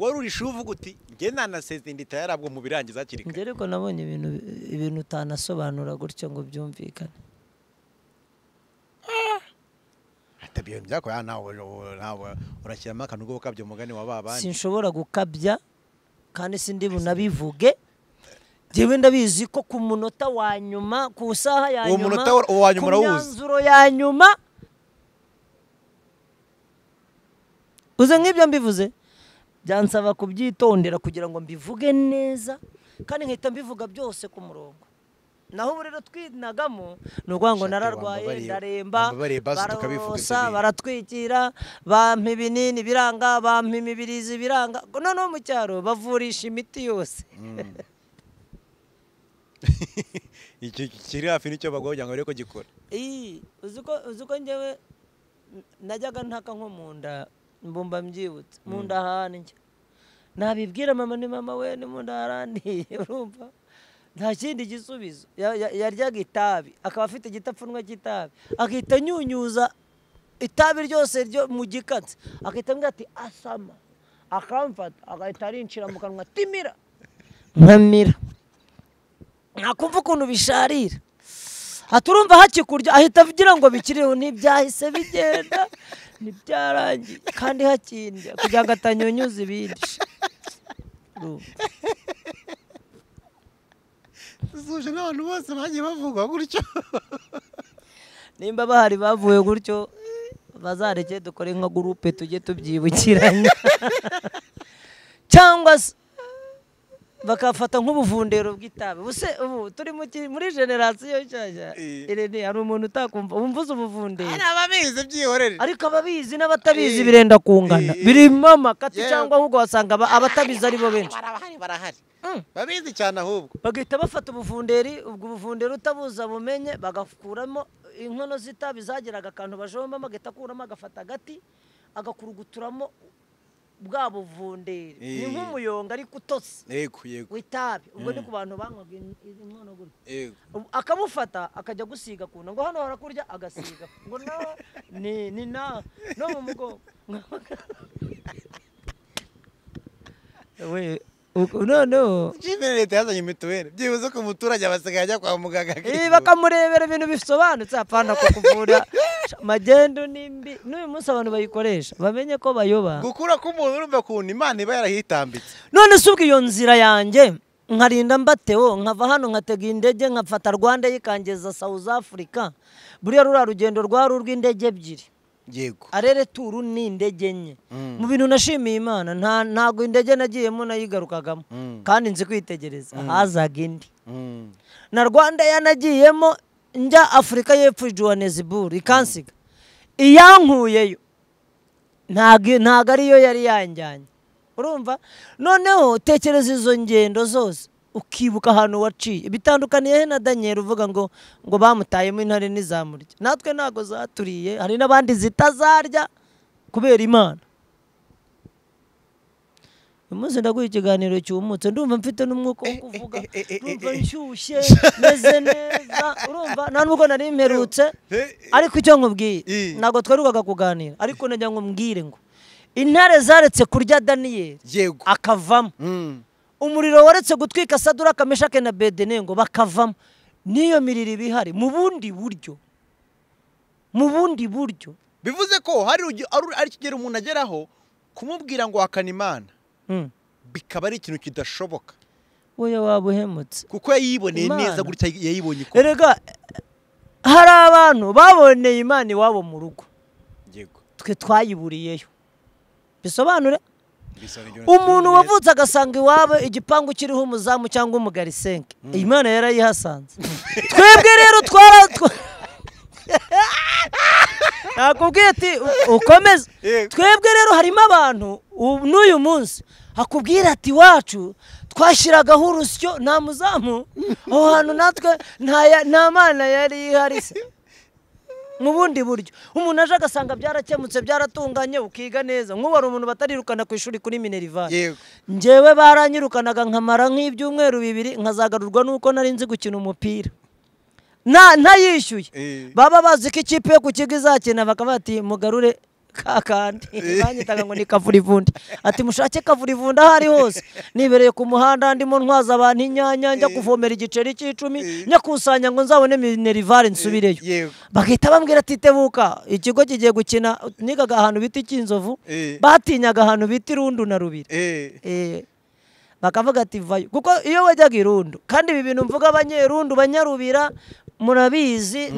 wari urishuye uvuga uti nge nanaseze ndita yarabwo mu birangiza hakiri kare ariko nabonye ibintu ibintu utanasobanura gutyo ngo byumvikane ah! atabiye byakoye ah, nawe nawe urashyiramo akantu ko gukabya umugani wa babandi sinshobora gukabya kandi sindi bunabivuge yewe ndabizi ko ku munota wa nyuma ku saha ya nyuma ku myanzuro ya nyuma uze nk'ibyo mbivuze byansaba kubyitondera kugira ngo mbivuge neza kandi nkita mbivuga byose ku murongo naho ubu rero twinagamo ni ukuvuga ngo nararwaye ndaremba barorosa baratwikira bampa ibinini biranga bampa imibirizi biranga noneho mu cyaro bavurisha imiti yose mm. kiri hafi nicyo bagombye ngo ko gikora uzi ko ngewe najyaga ntaka nko mu nda mbumba mbyibutse mu nda mm. ahantu njya nabibwira mama ni mama we ni mu nda harandiye urumva nta kindi gisubizo yaryaga itabi akaba afite igitapfunwa cy'itabi agahita anyunyuza itabi ryose ryo mu gikatsi agahita ambwira ati asama akamfata agahita arinshira mu kanwa timira nkamira nakumva ukuntu bisharira turumva hakikurya ahita agira ngo bikiriho ntibyahise bigenda ntibyarangiye kandi hakindya kugira ngo atanyunyuza ibindi zuje n'abantu bose bagiye bavugwa gutyo nimba bahari bavuye gutyo bazareke dukore nka gurupe tujye tubyibukiranya cyangwa se bakafata nk'ubuvundero bw'itabi ubu turi muri generasiyo nshyashya eh. hari umuntu utakumva wumvuze ubuvundero hari ababizi byihorere ariko ababizi n'abatabizi eh. birenda kungana eh. biri amakati cyangwa ahubwo wasanga abatabizi aribo benshi barahari barahari mm. babizi cyane ahubwo bagahita bafata ubuvunderi ubwo ubuvundero utabuza bumenye bagakuramo inkono z'itabi zagiraga akantu bajombamo agahita akuramo agafata agati agakuruguturamo bwa buvundere eh. ni nk'umuyonga ariko utose w'itabi ubwo ni eh. ku bantu banywaga inkono gutya akamufata akajya gusiga ku ngo hano harakurya agasiga ngo nawe ni na no mu mugongo we none nshimire leta yazanye mituweli byibuze ko umuturage abasigaye ajya kwa muganga bakamurebera ibintu bisobanutse apana kukuvura magendu n'imbi n'uyu munsi abantu bayikoresha bamenye ko bayoba gukura k'umuntu urumva ukuntu imana iba yarahitambitse none si iyo nzira yanjye nkarinda mbatewo nkava hano nkatega indege nkafata rwanda ikangeza south africa buriya ruriya rugendo rwari urw'indege ebyiri yego arere turu ni indege nke mm. mu bintu nashimiye imana ntabwo indege nagiyemo nayigarukagamo mm. kandi nzi kwitegereza mm. hazaga indi na rwanda yanagiyemo njya afurika y'epfo ijuwaneziburu ikansiga iyankuyeyo ntabwo ariyo yari yanjyanye urumva noneho tekereza izo ngendo zose ukibuka ahantu waciye bitandukaniye he na daniel uvuga ngo ngo bamutayemo intare n'izamurya natwe ntabwo zaturiye hari n'abandi zitazarya kubera imana uyu munsi ndaguha ikiganiro cyumutse ndumva mfite n'umwuka wo eh, eh, kuvuga eh, ndumva nshyushye meze neza urumva nta nubwo nari mperutse ariko icyo nkubwiye ntabwo twarukaga kuganira ariko ngo mbwire ngo intare zaretse kurya daniyeli akavamo hmm. umuriro waretse gutwika sadura kameshake na ngo bakavamo n'iyo miriro iba mu bundi buryo mu bundi buryo bivuze ko hari ari kigera umuntu ageraho kumubwira ngo wakana imana hmm. bikaba ari ikintu kidashoboka wowe waba uhemutse kuko yayiboneye neza gutya yayibonye ikora rega hari abantu baboneye imana iwabo mu rugo twe twayiburiyeyo bisobanure umuntu wavutse agasanga iwabo igipangu kiriho umuzamu cyangwa umugarisenke hmm. iyi mwana yarayihasanze twebwe rero twara nakubwiye ati ukomeze twebwe rero harimo abantu n'uyu munsi akubwira ati iwacu twashyiragaho urusyo nta muzamu aho hantu natwe nta mana yari ihari se mu bundi buryo umuntu aje agasanga byarakemutse byaratunganye ukiga neza nk'ubu hari umuntu batarirukana ku ishuri kuri minerivare ngewe baranyirukanaga nkamara nk'ibyumweru bibiri nkazagarurwa n'uko nari nzi gukina umupira ntayishyuye eh. baba bazi ko ikipe yo ku kigo izakina bakaba bati mugarure kakandi eh. banyitaga ngo ni kavurivunda ati mushake kavurivunda aho ari hose nibereye ku muhanda ndimo ntwaza abantu inyanya njya eh. kuvomera igiceri cy'icumi eh. nyakusanya ngo nzabone minerivare nsubireyo bagahita bambwira ati tebuka ikigo kigiye gukina nigaga ahantu bita icy'inzovu batinyaga ahantu bita irundu na rubira bakavuga ati vayo kuko iyo wajyaga irundu kandi ibi bintu mvuga abanyerundu banyarubira murabizi mm.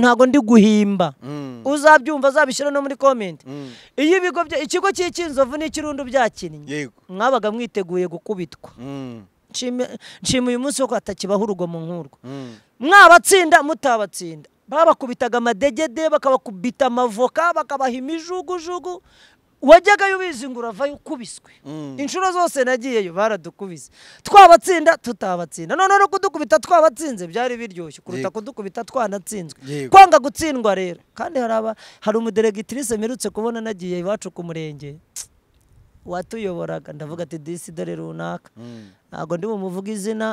ntago ndi guhimba mm. uzabyumva azabishyira no muri komenti mm. iyo ibigo ikigo cy'icyinzovu n’ikirundu byakinnye mwabaga mwiteguye gukubitwa nshima uyu munsi ko hatakibaho urugomo nk'urwo mwabatsinda mutabatsinda babakubitaga amadegede bakabakubita amavoka bakabaha imijugujugu wajyagayo ubizingura avayo ukubiswe mm. inshuro zose nagiyeyo baradukubise twabatsinda tutabatsinda none no kudukubita twabatsinze byari biryoshye kuruta kudukubita twanatsinzwe kwanga gutsindwa rero kandi hari umuderegitirise mperutse kubona nagiye iwacu ku murenge watuyoboraga ndavuga ati disi dore runaka mm. ntabwo ndi bumuvuge izina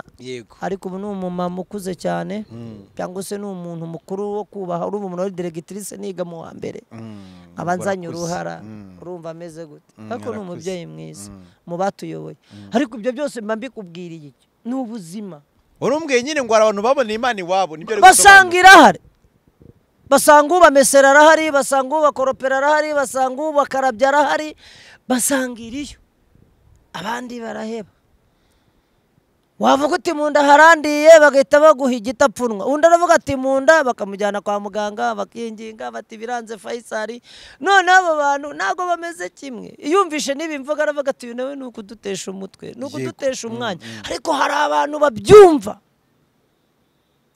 ariko ubu ni umumama ukuze cyane mm. cyangwa se ni umuntu mukuru wo kubaha uri umuntu wa deregitirise niga mu wa mbere abanzanye uruhara arumva ameze gute mm, ariko ni umubyeyi mwiza mm. mu batuyoboye mm. ariko ibyo byose mba mbikubwiriye ni ubuzima urumbwiye nyine ngo abantu babona imana iwabo basanga irahari basanga ubamesera arahari basanga ubakoropera arahari basanga ubakarabya arahari basanga iriyo abandi baraheba wavuga uti mu nda harandiye bagahita baguha igitapfunwa undi aravuga ati mu nda bakamujyana kwa muganga bakinginga bati biranze fayisari none abo bantu ntabwo bameze kimwe yumvishe n'ibimvuga aravuga ati uyu nawe ni ukudutesha umutwe ni ukudutesha umwanya mm, mm. ariko hari abantu babyumva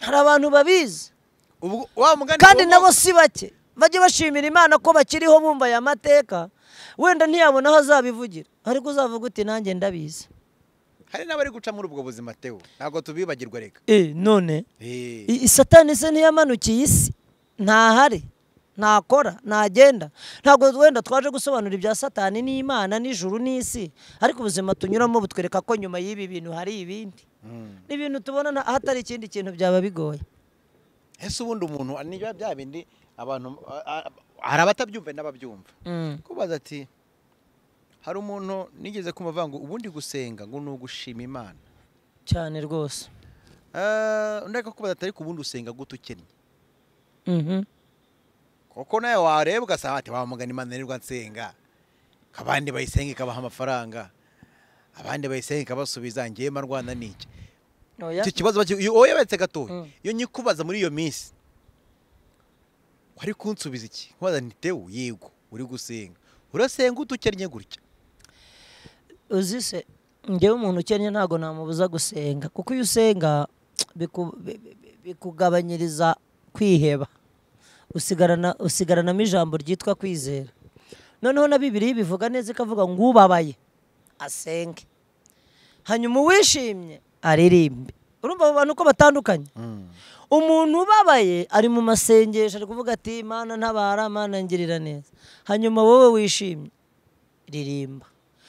hari abantu babizi kandi nabo si bake bajye bashimira imana ko bakiriho bumva aya mateka wenda ntiyabona aho azabivugira ariko uzavuga uti nanjye ndabizi hari n'abari guca muri ubwo buzima tewo ntabwo tubibagirwa reka eh, none eh. satani se ntiyamanukiye isi ntahari ntakora ntagenda ntabwo wenda twaje gusobanura ibya satani n'imana n'ijuru n'isi ariko ubuzima tunyuramo butwereka ko nyuma y'ibi bintu hari ibindi hmm. ni ibintu tubona ahatari ikindi kintu byaba bigoye ese ubundi umuntu niba bya bindi abantu hari abatabyumva n'ababyumva hmm. kubaza ati hari umuntu nigeze kumva avuga ngo ubundi gusenga ngo ni ugushima imana cyane rwose eh, ndeka ko batari ku bundi usenga gute ukennye mhm. kuko nawe wareba ugasanga ati wamugana imana nirirwa nsenga abandi bayisenga ikabaha amafaranga abandi bayisenga ikabasubiza ngiyemo arwana n'iki iki kibazo wowe yabetse gatoya mm. iyo nyikubaza muri iyo minsi wari kunsubiza iki nkubaza nitewe yego uri gusenga urasenga utukennye gutya uzi se ngewe umuntu ukennye ntabwo namubuza gusenga kuko iyo usenga bikugabanyiriza kwiheba usigaranamo ijambo ryitwa kwizera noneho na bibiri bivuga neza ikavuga ngo ubabaye asenge hanyuma uwishimye aririmbe urumva abo bantu uko batandukanye hmm. umuntu ubabaye ari mu masengesho ari kuvuga ati mana ntabara mana ngirira neza hanyuma wowe wishimye ririmba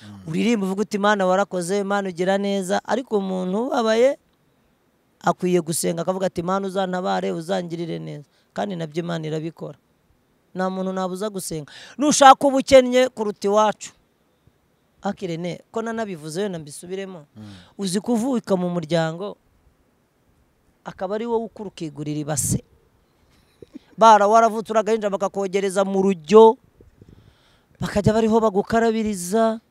Mm. uririmba uvuga uti imana warakoze imana ugira neza ariko umuntu ubabaye akwiye gusenga akavuga ati imana uzantabare uzangirire neza kandi nabyo imana irabikora nta muntu nabuza gusenga nushaka ubukennye kuruta iwacu akirene ko nanabivuze we nabisubiremo mm. uzi kuvuka mu muryango akaba ari wowe ukura ukigurira ibase bara waravutse uragahinja bakakogereza mu rujyo bakajya bariho bagukarabiriza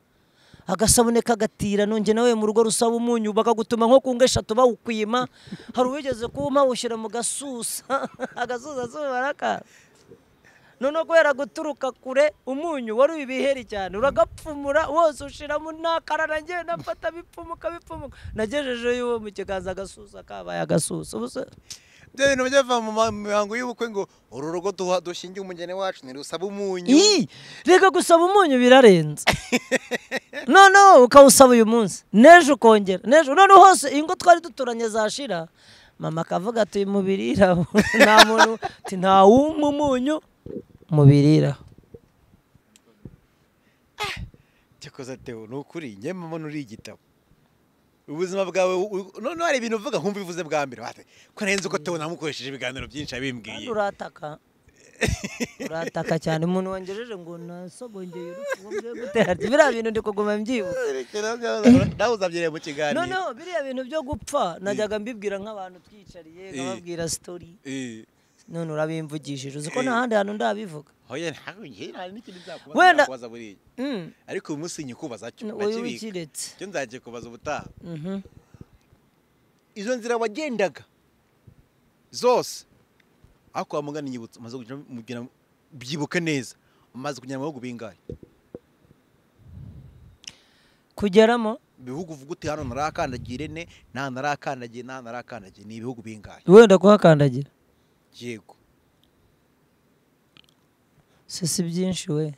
agasabune kagatira nongera nawe mu rugo rusaba umunyu bakagutuma nko ku ngo eshatu bawukwima hari uwigeze kuma ushyira mu gasusa agasusa si ubaraka noneho kubera guturuka kure umunyu wari ibiheri cyane uragapfumura wose ushiramo ntakara nagiye nafata bipfumuka bipfumuka nagejejeyo mu kiganza agasusa kabaye agasusa bya bintu byava mu mihango y'ubukwe ngo uru rugo dushingiye umugeni wacu ntirusaba umunyu reka gusaba umunyu birarenze noneho ukawusaba uyu munsi n'ejo ukongera n'ejo noneho hose ingo twari duturanye zashira mama akavuga ati mubirira nta muntu nta wumva umunyu mubirira cyakoze ah, atewe ni ukuri njyewe mbona igitabo ubuzima bwawe noneho hari ibintu uvuga nkumva bivuze bwa mbere ko narenze uko mm. tubona mukoresheje ibiganiro byinshi abimbwiye urataka urataka cyane umuntu wangejeje ngo nasogongeye urupfu gutera ati biriya bintu ndi kuguma mbyibuka nawe mu kiganiro noneho biriya bintu byo gupfa najyaga mm. mbibwira nk'abantu twicariye mm. nkababwira sitori none urabimvugishije uzi ko eh. n'ahandi hantu ndabivuga wenda mm. ariko uyu munsi nyikubaza cyo ndakibika cyo nzagiye kubaza ubutaha mhm. izo nzira wagendaga zose ariko wamugana inyibutso umaze kugira byibuke neza umaze kugera mu bingahe kugeramo ibihugu uvuga uti hano narahakandagiye rene nta narahakandagiye nta narahakandagiye ni ibihugu bingahe wenda kuhakandagira yego si byinshi we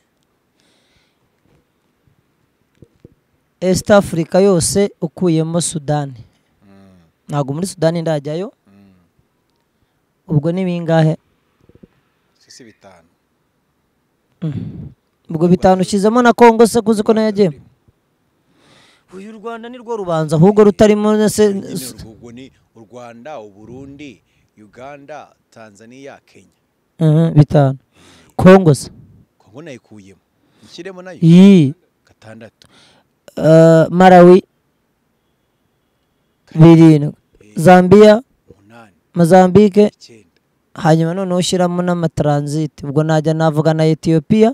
esita afurika yose ukuyemo sudani mm. ntabwo muri sudani ndajyayo mm. ubwo ni bingahe si bitanu mm. ubwo bitanu ushyizemo na kongo se kuzi ko nayo yagiyemo uyu rwanda ni rwo rubanza ahubwo rutarimo urwanda uburundi uganda tanzania kenya mhm, bitanu kongo se kongo nayikuyemo ishyiremo nayo iyi gatandatu eh, marawi birindwi eh. zambia mozambique hanyuma noneho ushyiramo n'amataransite ubwo najya navuga na etiyopiya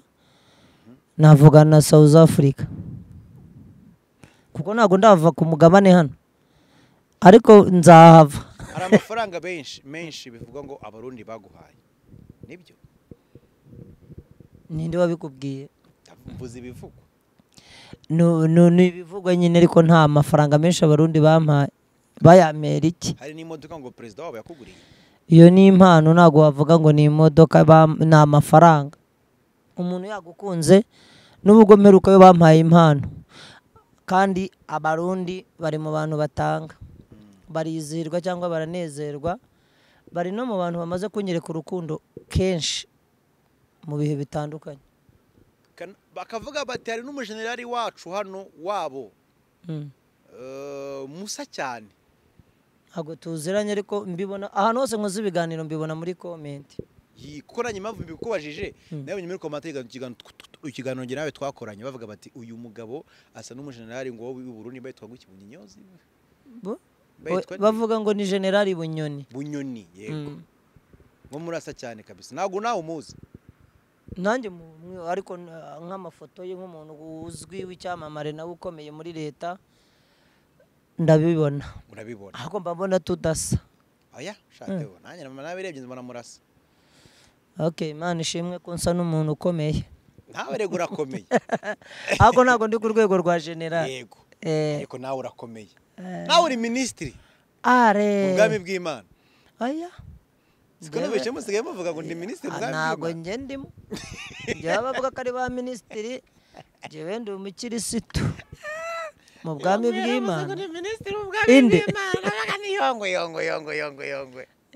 navuga na south africa kuko ntabwo ndava ku mugabane hano ariko nzahava hari amafaranga menshi menshi bivuga ngo abarundi baguhaye nibyo ninde wabikubwiye mvuze ibivugwa ni ibivugwa nyine ariko nta mafaranga menshi abarundi bampaye bayamera hari n'imodoka ngo perezida wabo yakuguriye iyo ni impano ntabwo wavuga ngo ni imodoka ni amafaranga umuntu yagukunze n'ubwo mperuka bampaye impano kandi abarundi bari mu bantu batanga barizihirwa cyangwa baranezerwa bari no mu bantu bamaze kunyereka urukundo kenshi mu bihe bitandukanye bakavuga bati hari n'umujenerali wacu hano wabo hmm. eh, musa cyane ntabwo tuziranye ariko mbibona ahantu hose nkoze ibiganiro mbibona muri komenti yikoranye impamvu mbikubajije hmm. nawe nyuma y'uko amategeko ikiganiro ngira nawe twakoranye bavuga bati uyu mugabo asa n'umujenerali ngo wowe w'ubururu niba yitwa gutya ubunyinyozi bavuga ngo ni generali bunyoni bunyoni yego mm. nko murasa cyane kabisa ntabwo nawe umuzi nanjye ariko uh, nk'amafoto ye nk'umuntu uzwi w'icyamamare nawe ukomeye muri leta ndabibona urabibona ahubwo mbabona tudasa oya ushaka mm. nanjye nabirebye mbona murasa ok imana ishimwe ko nsa n'umuntu ukomeye ntawe rego urakomeye ahubwo ntabwo ndi ku rwego rwa generali yego ariko eh. nawe urakomeye Eh, nawe uri minisitiri ubwami bw'imana aya sikoro bishemo usigaye muvuga ngo ndi minisitiri ubwami bw'imana ntabwo njye ndimo njyewe bavuga ko ari ba minisitiri njyewe ndi umukirisitu mu bwami bw'imana inde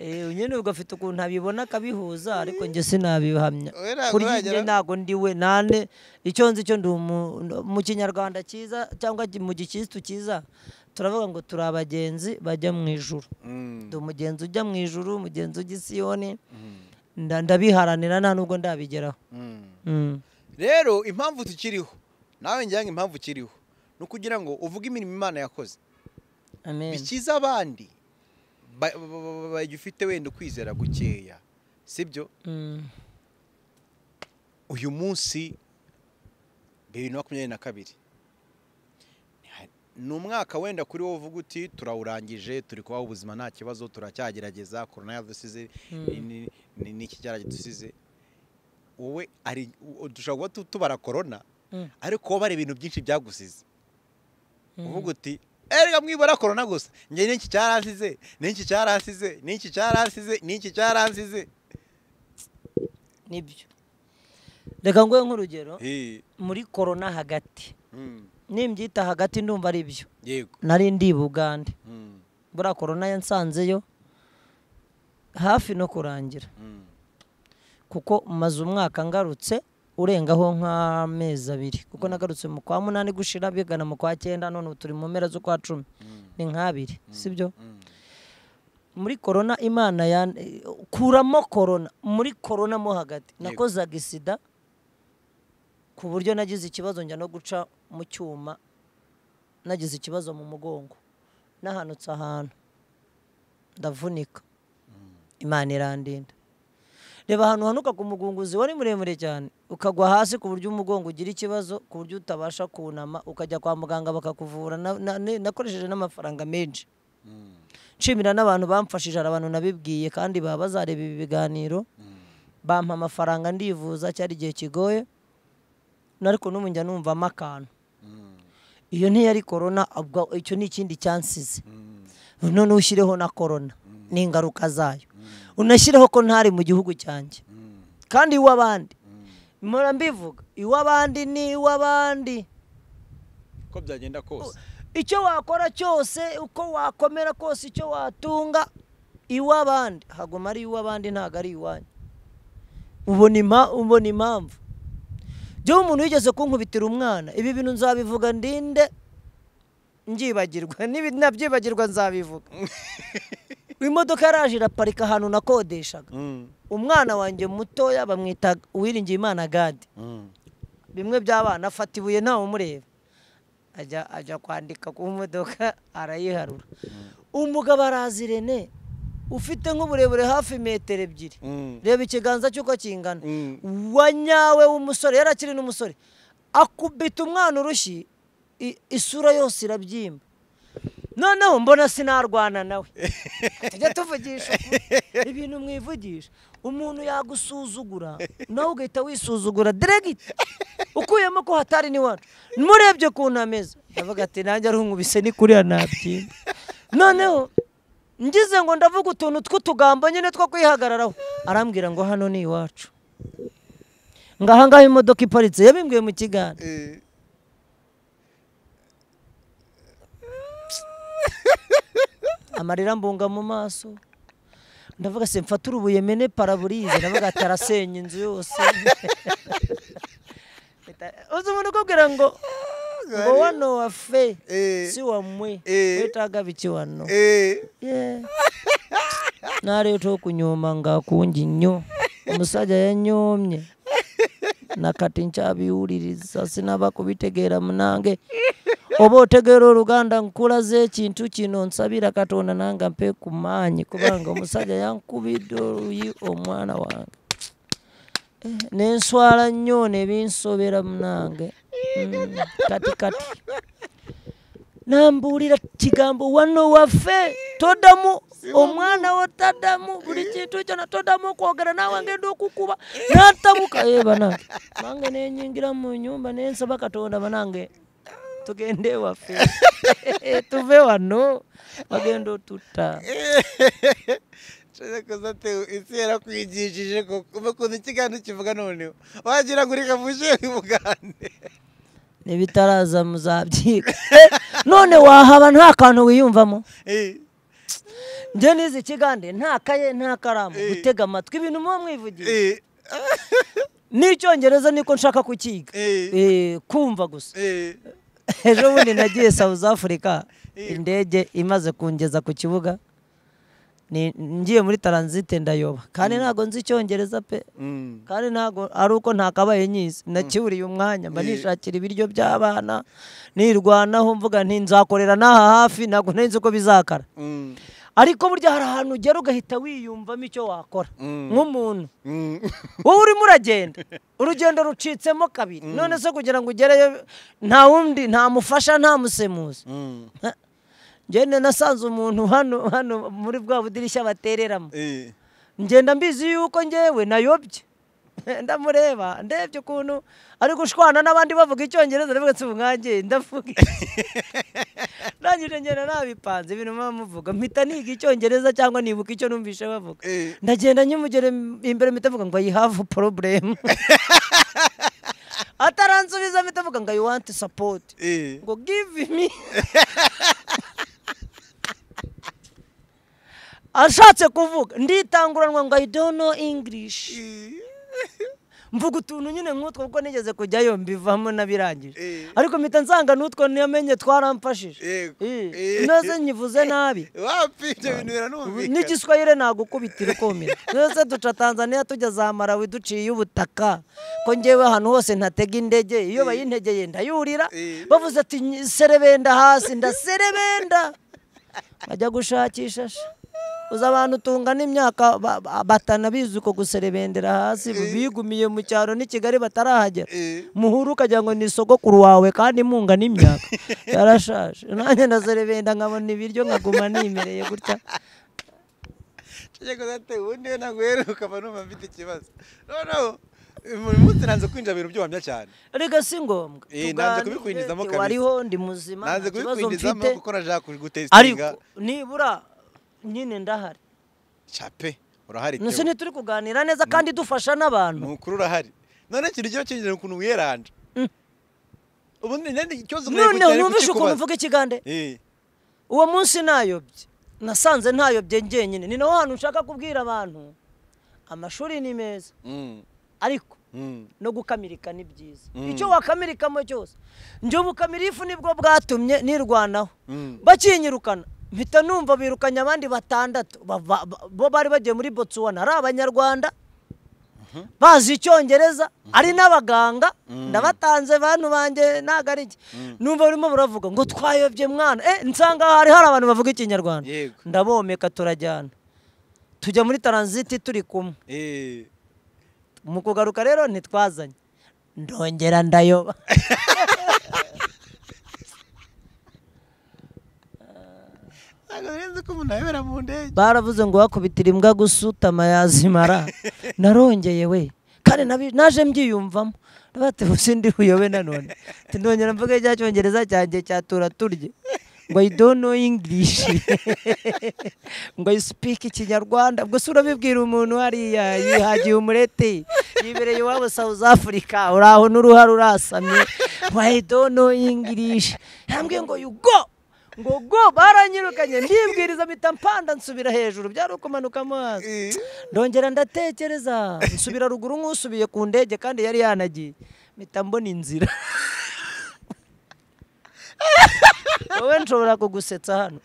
eh, nyine ubwo afite ukuntu abibona akabihuza ariko njye sinabihamya kuri njye ntabwo ndiwe nane icyo nzi cyo ndi mu kinyarwanda cyiza cyangwa mu gikirisitu cyiza turavuga ngo turi abagenzi bajya mu ijuru mm. ndi umugenzi ujya mu ijuru umugenzi ujya isiyoni mm. ndabiharanira nta nubwo ndabigeraho mm. rero impamvu tukiriho nawe njyanye impamvu ukiriho ni ukugira ngo uvuge imirimo imana yakoze bikiza abandi ufite wenda ukwizera gukeya si sibyo uyu munsi bibiri na makumyabiri na kabiri ni umwaka wenda kuri wowe uvuga uti turawurangije turi kubaho ubuzima nta kibazo turacyagerageza korona yadusize n'iki cyaradusize wowe dushobora kuba tubara korona mm. ariko wowe ibintu byinshi byagusize mm. uvuga uti erega eh, mwibara korona gusa njye n'iki cyarasize n'iki cyarasize n'iki cyarasize n'iki cyarasize nibyo reka nguhe nk'urugero muri korona hagati mm. nimbyita hagati ndumva ari byo nari ndi bugande hmm. buriya korona yansanzeyo hafi no kurangira hmm. kuko maze umwaka ngarutse urengaho nk'amezi abiri kuko hmm. nagarutse mu kwa munani gushira bigana mu kwa cyenda none turi mu mpera z'ukwa cumi ni nk'abiri sibyo muri korona imana kuramo korona muri korona mo hagati nakozaga isida ku buryo nagize ikibazo njya no guca mu cyuma nagize ikibazo mu mugongo nahanutse ahantu ndavunika mm. imana irandinda reba ahantu hanuka ku mugunguzi wari muremure cyane ukagwa hasi ku buryo umugongo ugira ikibazo ku buryo utabasha kunama ukajya kwa muganga bakakuvura nakoresheje n'amafaranga menshi mm. nshimira n'abantu bamfashije hari abantu nabibwiye kandi baba bazareba ibi biganiro mm. bampa amafaranga ndivuza cyari igihe kigoye ariko n'ubu numvamo akantu iyo ntiyari korona icyo ni ikindi cyansize none ushyireho na korona n'ingaruka zayo unashyireho ko ntari mu gihugu cyanjye kandi iw'abandi mpora mbivuga iw'abandi ni iw'abandi uko byagenda kose icyo wakora cyose uko wakomera kose icyo watunga iw'abandi haguma ari iw'abandi ntabwo ari iwanyu ubona impamvu njyewe umuntu wigeze kunkubitira umwana ibi bintu nzabivuga ndinde nbyibagirwa nabyibagirwa nzabivuga imodoka yaraje iraparika ahantu nakodeshaga mm. umwana wanjye mutoya bamwita uwiringiye imana gadi mm. bimwe by'abana afata ibuye ntawe umureba ajya kwandika ku modoka arayiharura mm. umugabo arazi rene ufite nk'uburebure hafi metero ebyiri mm. reba ikiganza cy'uko kingana mm. wanyawe w'umusore yari akiri n'umusore akubita umwana urushyi isura yose irabyimba noneho mbona sinarwana nawe tujya tuvugisha ibintu mwivugisha umuntu yagusuzugura nawe ugahita wisuzugura diregiti ukuyemo ko hatari n'iwacu murebye ukuntu ameze ndavuga ati nanjye ari umubise ni kuriya nabyimba noneho ngize ngo ndavuga utuntu tw'utugambo nyine two kwihagararaho arambwira ngo hano ni iwacu ngo ahangaha imodoka iparitse yabimbwiye mu kiganza eh. amarira mbunga mu maso ndavuga se mfata urubuye mene paraburize ndavuga ati inzu yose uzi umuntu ukubwira ngo bwewano waffe eh. si wammwe eh. wetaaga biki wanno eh. naleeta okunyooma nga kungi nnyo omusajja yanyoomye nakati nkyabiwuliriza sinaba kubitegeera munange oba otegeera oluganda nkulaza ekintu kino nsabira katonda nanga mpe ku maanyi kubanga omusajja yankubidde oluyi omwana wange nenswala nnyo nebinsobera munange mm, kati kati nambuulira kigambo wano waffe toddamu omwana wo taddamu buli kintu kyona toddamu okwogera nawangedde okukuba natabuka ye eh, banange bange nenyingira mu nyumba nensaba katonda banange tugende ewaffe eh, tuve wano wagenda otutta ati ese yakwigishije koko ikiganiro kivuga noneho wagira ngo reka mushehe mugande n'ibitaraza muzabyiga eh, none wahaba nta kantu wiyumvamo eh. njye nizi ikigande nta kaye nta karamu eh. gutega amatwi ibintu muba mwivugiye n'icyongereza niko nshaka kukiga kumva gusa ejo bundi nagiye south africa indege imaze kungeza ku kibuga ngiye muri taranzite ndayoba kandi mm. ntabwo nzi icyongereza pe mm. kandi ntabwo ari uko ntakabaye nyizi mm. nakiwuriye umwanya mba nishakira ibiryo by'abana nirwanaho mvuga nti nzakorera n'aha hafi ntabwo nzi uko bizakara ariko burya hari ahantu ugera ugahita wiyumvamo icyo wakora nk'umuntu wowe urimo uragenda urugendo rucitsemo kabiri none se kugira ngo ugereyo nta wundi nta mufasha nta musemuzi eh? ngenda nasanze umuntu hano hano muri bwa budirishya batereramo eh. ngenda mbizi yuko ngewe nayobye ndamureba ndebye ukuntu ari gushwana n'abandi bavuga icyongereza ndavuga ati umwange ndavuga ndangije ngenda nabipanze ibintu muba muvuga mpita niga icyongereza cyangwa nibuka icyo numvise bavuga eh. ndagenda nyimugere imbere mpita mvuga ngo ayihavu poroburemu ataransubiza mpita mvuga ngo ayiwanti sapoti eh. ngo give me ashatse kuvuga nditanguranwa ngo i don't know english mvuga utuntu nyine nk'utwo kuko nigeze kujyayo mbivamo nabirangije eh. ariko mpita nsanga n'utwo ntiyamenye twaramfashije inoze eh. eh. nyivuze nabi n'igiswahire nagukubitira ukumira twese duca tanzania tujya za marawi duciye ubutaka ko ngewe ahantu hose ntatega indege iyo bayintegeye ndayurira bavuze ati serebenda hasi ndaserebenda ajya gushakisha uza abantu utunga n'imyaka batanabizi uko guserebendera hasi eh. bigumiye mu cyaro n'i kigali batarahagera eh. muhuru ukagira ngo ni isogokuru wawe kandi munga n'imyaka yarashaje nanjye ndaserebenda nkabona ibiryo nkaguma nimereye gutya ubundi we ntabwo uheruka numva mfite ikibazo noneho buri munsi nanze kwinjira mu bintu cyane rega si ngombwa eh, nanze kubikwinjizamo kabisa wariho ndi muzima nanze kubikwinjizamo kuko nashaka kugutesitinga nibura nyine ndahari cape urahari teo ntuse kuganira neza kandi dufasha n'abantu ni ukuri urahari none ikintu kiba kinjira ukuntu wiyeranje mm. ubu ikibazo noneho numvise ukuntu mvuga ikigande eh. uwo munsi nayobye nasanze ntayobye njyenyine ni naho hantu nshaka kubwira abantu amashuri ni meza mm. ariko Mm. no gukamirika ni byiza mm. icyo wakamirikamo cyose njye bukamira ifu nibwo bwatumye nirwanaho mm. bakinyirukana mpita numva birukanye abandi batandatu bo bari bagiye muri Botswana ari abanyarwanda mm-hmm. bazi icyongereza mm-hmm. ari n'abaganga ndabatanze bantu banjye ntabwo ari iki numva barimo baravuga ngo twayobye mwana eh, nsanga hari hari abantu bavuga ikinyarwanda ndabomeka turajyana tujya muri taransiti turi kumwe eh. mu kugaruka rero ntitwazanye ndongera ndayoba baravuze ngo wakubitira imbwa gusutama yazimara narongeye we kandi naje mbyiyumvamo bati ubu sindi buyobe nanone ndongera mvuge cya cyanjye cyatura turye ngo i don't know english ngo i speak ikinyarwanda ubwo se urabibwira umuntu hariya yihagiye umurete yibereye iwabo south africa uraho n’uruhare urasamye ngo i don't know english yambwiye ngo you go ngo go baranyirukanye ndibwiriza mpita mpanda nsubira hejuru byari ukumanuka amazi eh. ndongera ndatekereza nsubira ruguru nk'usubiye ku ndege kandi yari yanagiye mpita mbona inzira wowe nshobora kugusetsa hano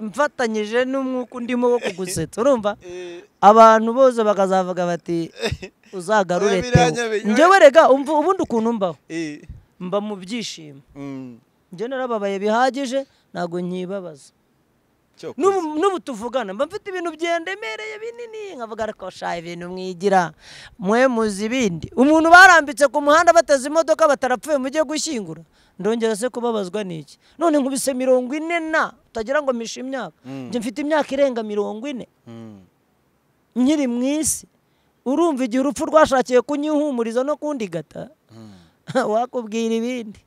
mfatanyije n'umwuka ndimo wo kugusetsa urumva eh. abantu bose bakazavuga bati uzagarure njyewe reka ubundi ukuntu mbaho eh. mba mu byishimo mm. njye narababaye bihagije ntabwo nkibabaza n'ubu tuvugana mba mfite ibintu byendemereye binini nkavuga ariko sha ibintu mwigira mwe ibindi umuntu barambitse ku muhanda bateze imodoka batarapfuye mujye gushyingura ndongera se kubabazwa n'iki none nkubise mirongo ine na utagira ngo mishe imyaka mm. njye mfite imyaka irenga mirongo ine mm. nkiri mu isi urumva igihe urupfu rwashakiye kunyihumuriza no kundigata mm. wakubwira ibindi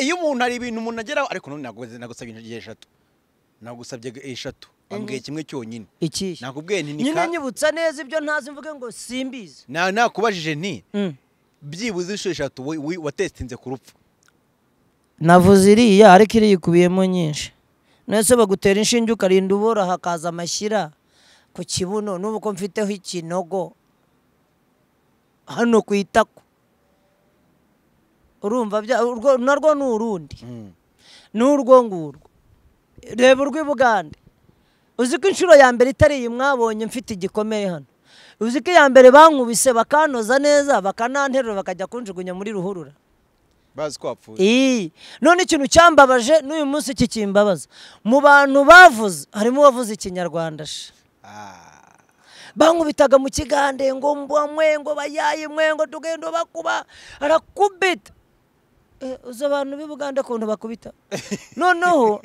iyo umuntu ari ibintu umuntu ageraho ariko nagusabye intege eshatu nagusabye eshatu bambwiye eh? kimwe cyonyine ikihe nakubwiye nti nyine nyibutsa neza ibyo ntazi mvuge ngo simbizi nakubajije nti byibuze inshuro eshatu watestinze ku rupfu navuze iriya ariko iriya ikubiyemo nyinshi ndetse bagutera inshinge ukarinda ubora hakaza amashyira ku kibuno n'ubu mfiteho ikinogo hano ku itako urumva narwo ni urundi hmm. ni urwo ngurwo reba urw'ibugande uzi ko inshuro ya mbere itari iyi mwabonye mfite igikomeye hano uzi ko iya mbere bankubise bakanoza neza bakananterura bakajya kunjugunya muri ruhurura bazi ko wapfuye none ikintu cyambabaje n'uyu munsi kikimbabaza mu bantu bavuze harimo uwavuze ikinyarwanda ah. bankubitaga mu kigande ngo mbwa mwengo bayaye mwe ngo bakuba arakubita eh, uzi abantu b'i buganda ukuntu bakubita noneho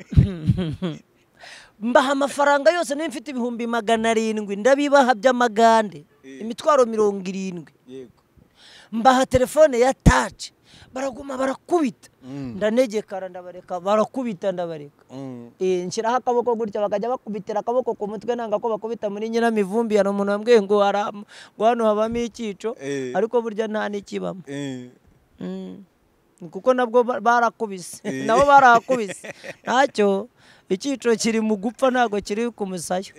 mbaha amafaranga yose niba mfite ibihumbi magana arindwi ndabibaha by'amagande imitwaro mirongo irindwi mbaha telefone ya taci baraguma barakubita mm. ndanegekara ndabareka barakubita ndabareka mm. e, nshyiraho akaboko gutya bakajya bakubitira akaboko ku mutwe nanga ko bakubita muri nyiramivumbi hari umuntu wambwiye ngo hano habamo icyico e. ariko burya nta n'ikibamo e. mm. kuko nabwo barakubise nabo barakubise ntacyo icyiciro kiri mu gupfa ntabwo kiri ku musayo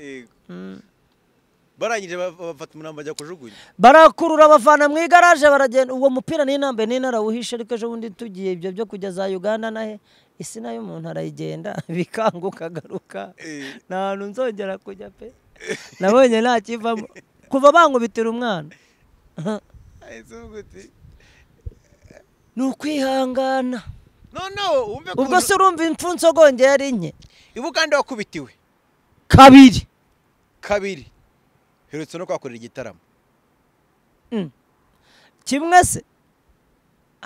barangije bafata umurambo bajya kujugunya barakurura bavana mu igaraje baragenda uwo mupira ni n'intambe n'inarawuhishe ariko ejo bundi tugiye ibyo byo kujya za uganda nahe isi nayo umuntu arayigenda bikanguka agaruka eh. nta hantu nzongera kujya pe nabonye ntakivamo kuva bangubitira umwana ni ukwihangana ubwo se urumva impfunso gongera ari nke ibu kandi wakubitiwe kabiri kabiri keretse no kuhakorera igitaramo mm. kimwe se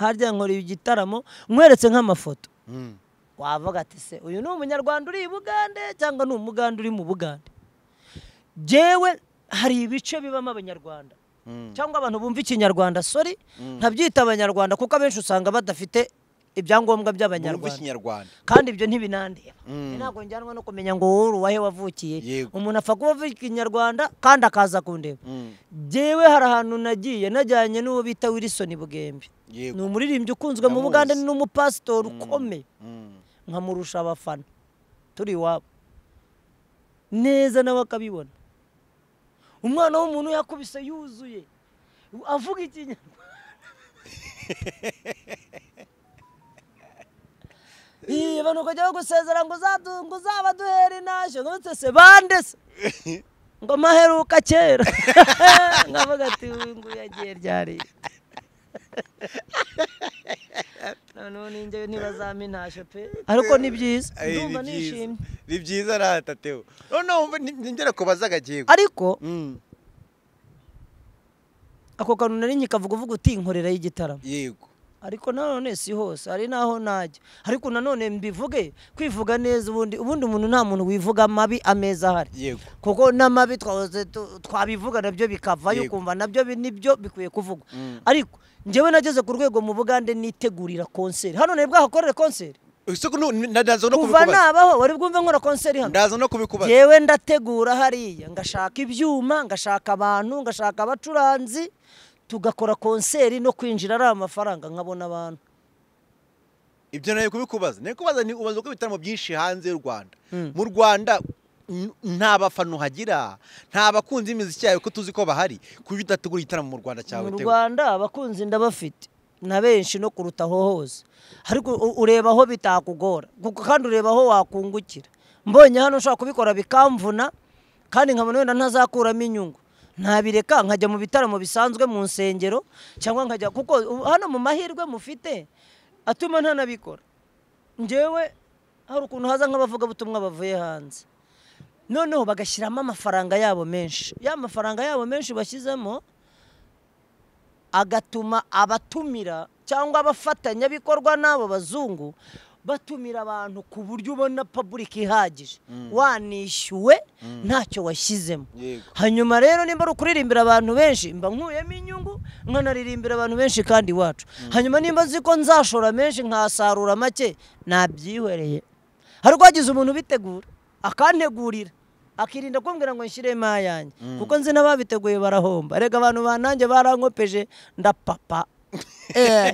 harya nkoreye igitaramo nkweretse nk'amafoto mm. wavuga ati se uyu ni umunyarwanda uri i bugande cyangwa ni umugande uri mu bugande jewe hari ibice bibamo abanyarwanda mm. cyangwa abantu bumva ikinyarwanda sori ntabyita abanyarwanda kuko abenshi usanga badafite ibyangombwa by'abanyarwanda kandi ibyo ntibinandeba mm. ntabwo njyanwa no kumenya ngo wowe uwahe wavukiye umuntu apfa kuba avuga ikinyarwanda kandi akaza kundeba ngewe mm. hari ahantu nagiye najyanye n'uwo bita wilson bugembe ni umuririmbyi ukunzwe mu bugande ni n'umupasitori mm. ukomeye nkamurusha abafana turi iwabo neza nawe akabibona umwana w'umuntu yakubise yuzuye avuga ikinyarwanda ibintu ukajyaho gusezera ngo uzatunga uzabaduhere intashyo ntutu se bande se ngo maheruka kera nkavuga ati ngo yagiye ryariye noneho n'ingewe ntibazame intashyo pe ariko ni byiza ndumva nishimye ni byiza ratatewe noneho ningera kubaza agakego ariko mm. ako kantu nari nyikavuga uvuga uti nkorera y'igitaramo yego ariko nanone si hose hari n'aho najya ariko nanone mbivuge kwivuga neza ubundi ubundi umuntu nta muntu wivuga mabi ameza ahari kuko n'amabi twabivuga nabyo bikavayo ukumva nabyo nibyo bikwiye kuvugwa mm. ariko njyewe nageze ku rwego mu bugande nitegurira konseri hano ni bwahakorere konseri kuva nabaho wari bwumve nkora konseri hano yewe ndategura hariya ngashaka ibyuma ngashaka abantu ngashaka abacuranzi tugakora konseri no kwinjira ari amafaranga nkabona abantu ibyo nari kubikubaza nari kubaza ni ubaza uko ibitaramo byinshi hanze y'u rwanda hmm. mu rwanda nta bafana uhagira nta bakunzi b'imiziki yawe ko tuzi ko bahari kuko udategura igitaramo mu rwanda cyawe mu rwanda abakunzi ndabafite na benshi no kuruta aho hose ariko ureba aho bitakugora kandi ureba aho wakungukira mbonye hano ushobora kubikora bikamvuna kandi nkabona wenda ntazakuramo inyungu ntabireka nkajya mu bitaramo bisanzwe mu nsengero cyangwa nkajya kuko hano mu mahirwe mufite atuma ntanabikora njyewe hari ukuntu haza nk'abavugabutumwa bavuye hanze noneho bagashyiramo amafaranga yabo menshi ya mafaranga yabo menshi bashyizemo agatuma abatumira cyangwa abafatanyabikorwa n'abo bazungu batumira abantu ku buryo ubona paburike ihagije mm. wanishyuwe mm. ntacyo washyizemo hanyuma rero nimba ari ukuririmbira abantu benshi mba nkuyemo inyungu nkanaririmbira abantu benshi kandi iwacu mm. hanyuma nimba nzi ko nzashora menshi nkasarura make nabyihwereye hari uwagize umuntu ubitegura akantegurira akirinda kumbwira ngo nshyiremo ayanjye kuko nzi n'ababiteguye barahomba reka abantu bananjye barankopeje ndapapa Eh,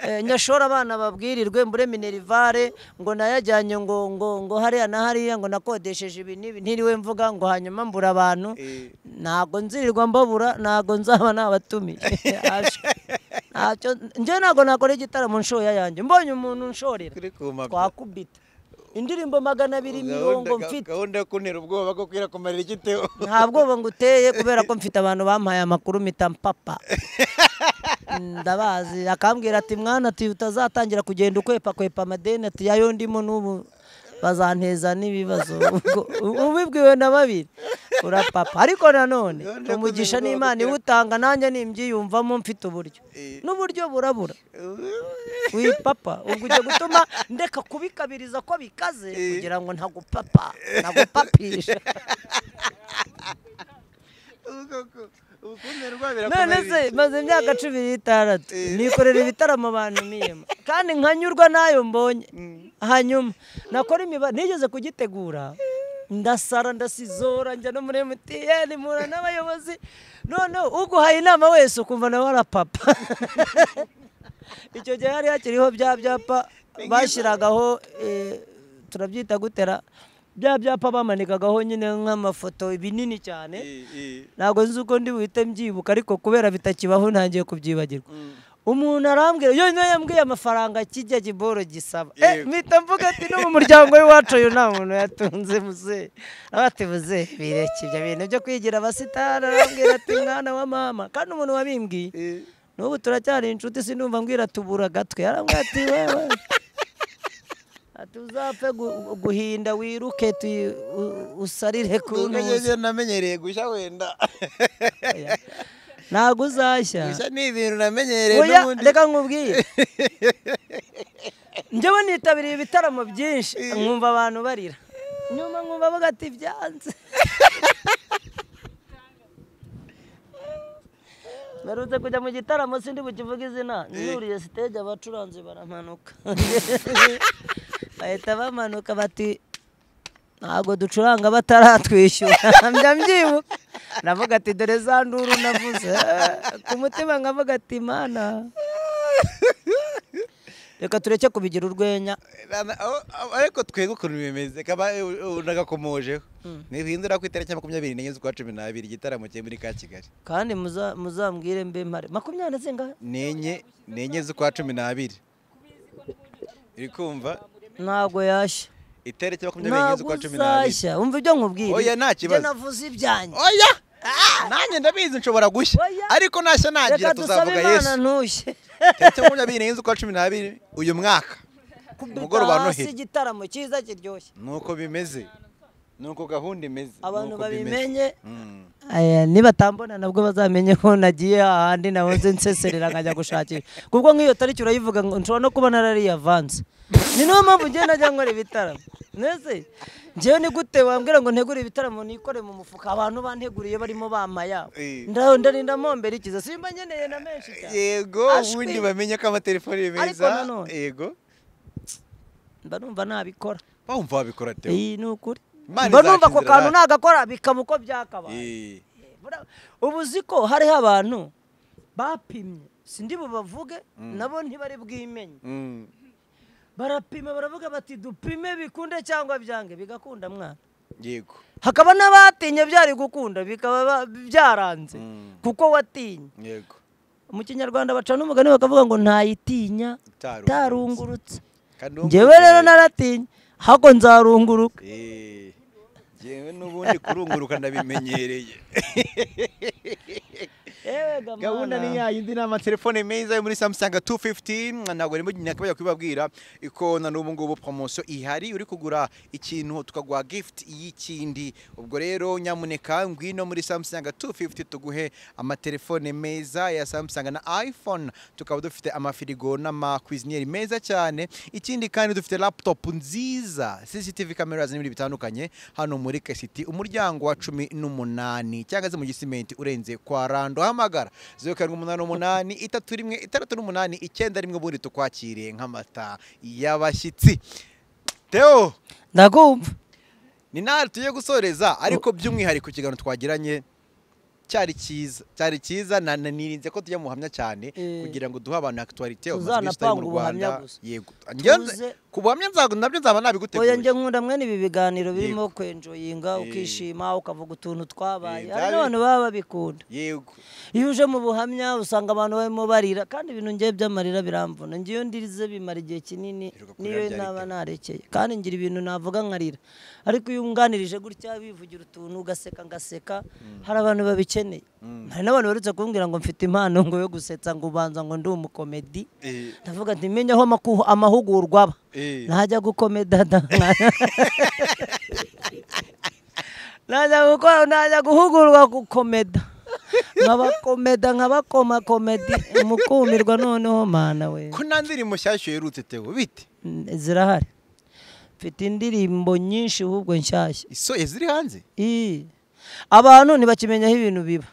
eh, nyashora abana babwirirwe mbure minerivare ngo nayajyanye ngo ngo ngo hariya na hariya ngo nakodesheje ibi n'ibi ntiriwe mvuga ngo hanyuma mbura abantu eh. ntabwo nzirirwa mbabura ntabwo nzaba nabatumiye njye ntabwo nakora igitaramo nshoya yanjye mbonye umuntu unshorera twakubita indirimbo magana abiri mirongo mfite gahunda yo kuntera ubwoba bwo kwirakumarira igitego nta bwoba ngo kubera ko mfite abantu bampaye amakuru mpita papa ndabazi akambwira ati mwana ati utazatangira kugenda ukwepakwepa amadeni ati yayo ndimo n'ubu bazanteza n'ibibazo ubibwiwe na babiri urapapa ariko nanone umugisha n'imana iwutanga nanjye nimbyiyumvamo mfite uburyo eh. n'uburyo burabura wipapa eh. ubwo ujya gutuma ndeka kubikabiriza ko bikaze eh. kugira ngo ntagupapa ntagupapisha none se maze imyaka cumi n'itandatu eh. nikorera ibitaramo abantu niyema kandi nkanyurwa n'ayo mbonye mm. hanyuma nakora imibare nigeze kugitegura ndasara ndasizora njya no muri emutiyeni mpura n'abayobozi noneho uguhaye inama wese ukumva nawe arapapa icyo gihe hari hakiriho bya byapa bashyiragaho eh, turabyita gutera bya byapa bamanikagaho nyine nk'amafoto binini cyane ntabwo nzi uko ndi buhite mbyibuka ariko kubera bitakibaho ntangiye kubyibagirwa mm. umuntu arambwira iyo niyo yambwiye amafaranga kijya giboro gisaba eh, mpita mvuga ati no mu muryango w'iwacu uyu nta muntu yatunze muze abatibuze bireke ibyo bintu byo kwigira abasitari arambwira ati mwana wa mama kandi umuntu wabimbwiye n'ubu turacyari inshuti sinumva mbwira tubura gatwe arambwira ati wewe tuzapfe guhinda wiruke usarire ku ntuza namenyereye gushya wenda ntabwo uzashya gushya ni ibintu namenyereye n'ubundi reka nkubwire njyewe nitabiriye ibitaramo byinshi nkumva abantu barira nyuma nkumva bavuga ati byanze mperutse kujya mu gitaramo sindi bukivuge izina eh. nuriye siteje abacuranzi baramanuka bahita bamanuka bati ntabwo ducuranga bataratwishyura njya navuga ati dore za nduru navuze ku mutima nkavuga ati “Imana reka tureke kubigira urwenya ariko twebwe ukuntu bimeze nagakomojeho hmm. ntibihindura ku itariki makumyabiri n'enye z'ukwa cumi n'abiri igitaramo kiri muri ka kigali kandi muzambwire mbe mpare makumyabiri zingahe n'enye n'enye z'ukwa cumi n'abiri iri kumva ntabwo yashya itariki makumyabiri n'enye z'ukwa cumi n'abiri wumva ibyo nkubwira oya nta kibazo navuze ibyanjye oya ah! nanjye ndabizi nshobora gushya ariko nashya nagira tuzavuga yesu tariki makumyabiri n'enye z'ukwa cumi n'abiri uyu mwaka ku mugoroba wa noheli igitaramo cyiza kiryoshye nuko bimeze nuko gahunda imeze abantu babimenye hmm. eh, nibatambona nabwo bazamenye ko nagiye ahandi nabo nzi nseserera nkajya gushakisha kuko nk'iyo tariki urayivuga ngo nshobora no kuba narariyavanze ni niyo mpamvu ugenda najya nkora ibitaramo mbese ngewe ni gute wambwira ngo ntegure ibitaramo nikore mu mufuka abantu banteguriye barimo bamaya eh. ndarinda mombera ikiza simba nkeneye na menshi cyane yego ubundi bamenya ko amatelefoni meza yego mba numva nabikora wumva wabikora tewe eh, ni ukuri barumva ako kantu nagakora bikaba uko byakabaye eh, ubu uzi ko hariho abantu bapimye sindi ndi bubavuge mm. nabo ntibari bwimenye mm. barapima baravuga bati dupime bikunde cyangwa byange bigakunda mwana yego hakaba n'abatinye byari gukunda bikaba byaranze mm. kuko watinye yego mu kinyarwanda bacana umugani bakavuga ngo ntayitinya itarungurutse ngewe rero naratinye hako nzarunguruka yewe eh, n'ubundi kurunguruka ndabimenyereye gahunda ni ya yindi ni amatelefone meza yo muri samusange tu fifuti ntabwo rero nyakabajya kubibabwira ikona n'ubu ngubu poromosiyo ihari uri kugura ikintu tukaguha gifuti y'ikindi ubwo rero nyamuneka ngwino muri samusange tu fifuti tuguhe amatelefone meza ya samusange na ayifone tukaba dufite amafirigo n'amakwiziniyeri meza cyane ikindi kandi dufite laputopu nziza CCTV kamera n'ibindi bitandukanye hano muri kesiti umuryango wa cumi n'umunani cyangwa se mu gisimenti urenze kwa rando wahamagara zeru karindwi umunani umunani itatu rimwe itandatu n'umunani icyenda rimwe ubundi tukwakiriye nk'amata y'abashyitsi teo ndakumva ni nawe tugiye gusoreza ariko by'umwihariko ikiganiro twagiranye cyari cyiza cyari cyiza nirinze ko tujya mu buhamya cyane eh. kugira ngo duhe abantu akitwarite mu rwanda yego ku buhamya nabyo nzaba nabigutegura oya njye nkunda mwene ibi biganiro birimo kwenjoyinga ukishima ukavuga utuntu twabaye hari n'abantu baba babikunda yego iyo uje mu buhamya usanga abantu barimo barira kandi ibintu ngiye by'amarira biramvuna ngiyo ndirize bimara igihe kinini niyo naba narekeye kandi ngira ibintu navuga nkarira ariko iyo unganirije gutya bivugira utuntu ugaseka ngaseka mm. hari abantu babikeneye mm. hari n'abantu barutse kumbwira ngo mfite impano ngo yo gusetsa ngo ubanza ngo ndi umukomedi eh. ndavuga nti menya aho amahugurwa aba Eh. najya gukomedada najya guhugurwa gukomeda nkabakomeda nkabakomakomedi umukumirwa noneho mana we ko nta ndirimbo nshyashya uherutse tewe bite mm, zirahari mfite indirimbo nyinshi ahubwo nshyashya isoye eh, ziri hanze abantu ntibakimenyaho ibintu biba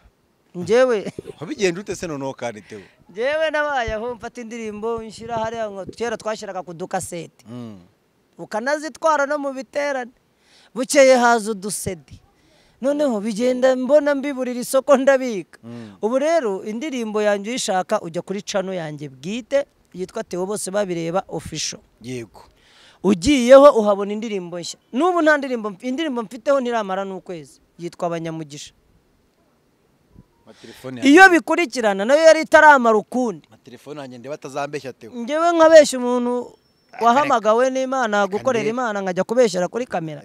ngewe wabigenda ute se noneho kandi tewe ngewe aho mfata indirimbo nshyira hariya kera twashyiraga ku dukasete mm. ukanazitwara no mu biterane bukeye haza udusedi noneho bigenda mbona mbiburira isoko ndabika mm. ubu rero indirimbo yanjye uyishaka ujya kuri cano yanjye bwite yitwa tewo bose babireba ofisho yego ugiyeho uhabona indirimbo nshya n'ubu nta ndirimbo indirimbo mfiteho ntiramara n'ukwezi yitwa abanyamugisha iyo bikurikirana nayo yari itaramara ukundi ngewe nkabeshya umuntu ah, wahamagawe n'imana gukorera imana nkajya kubeshyira kuri kamera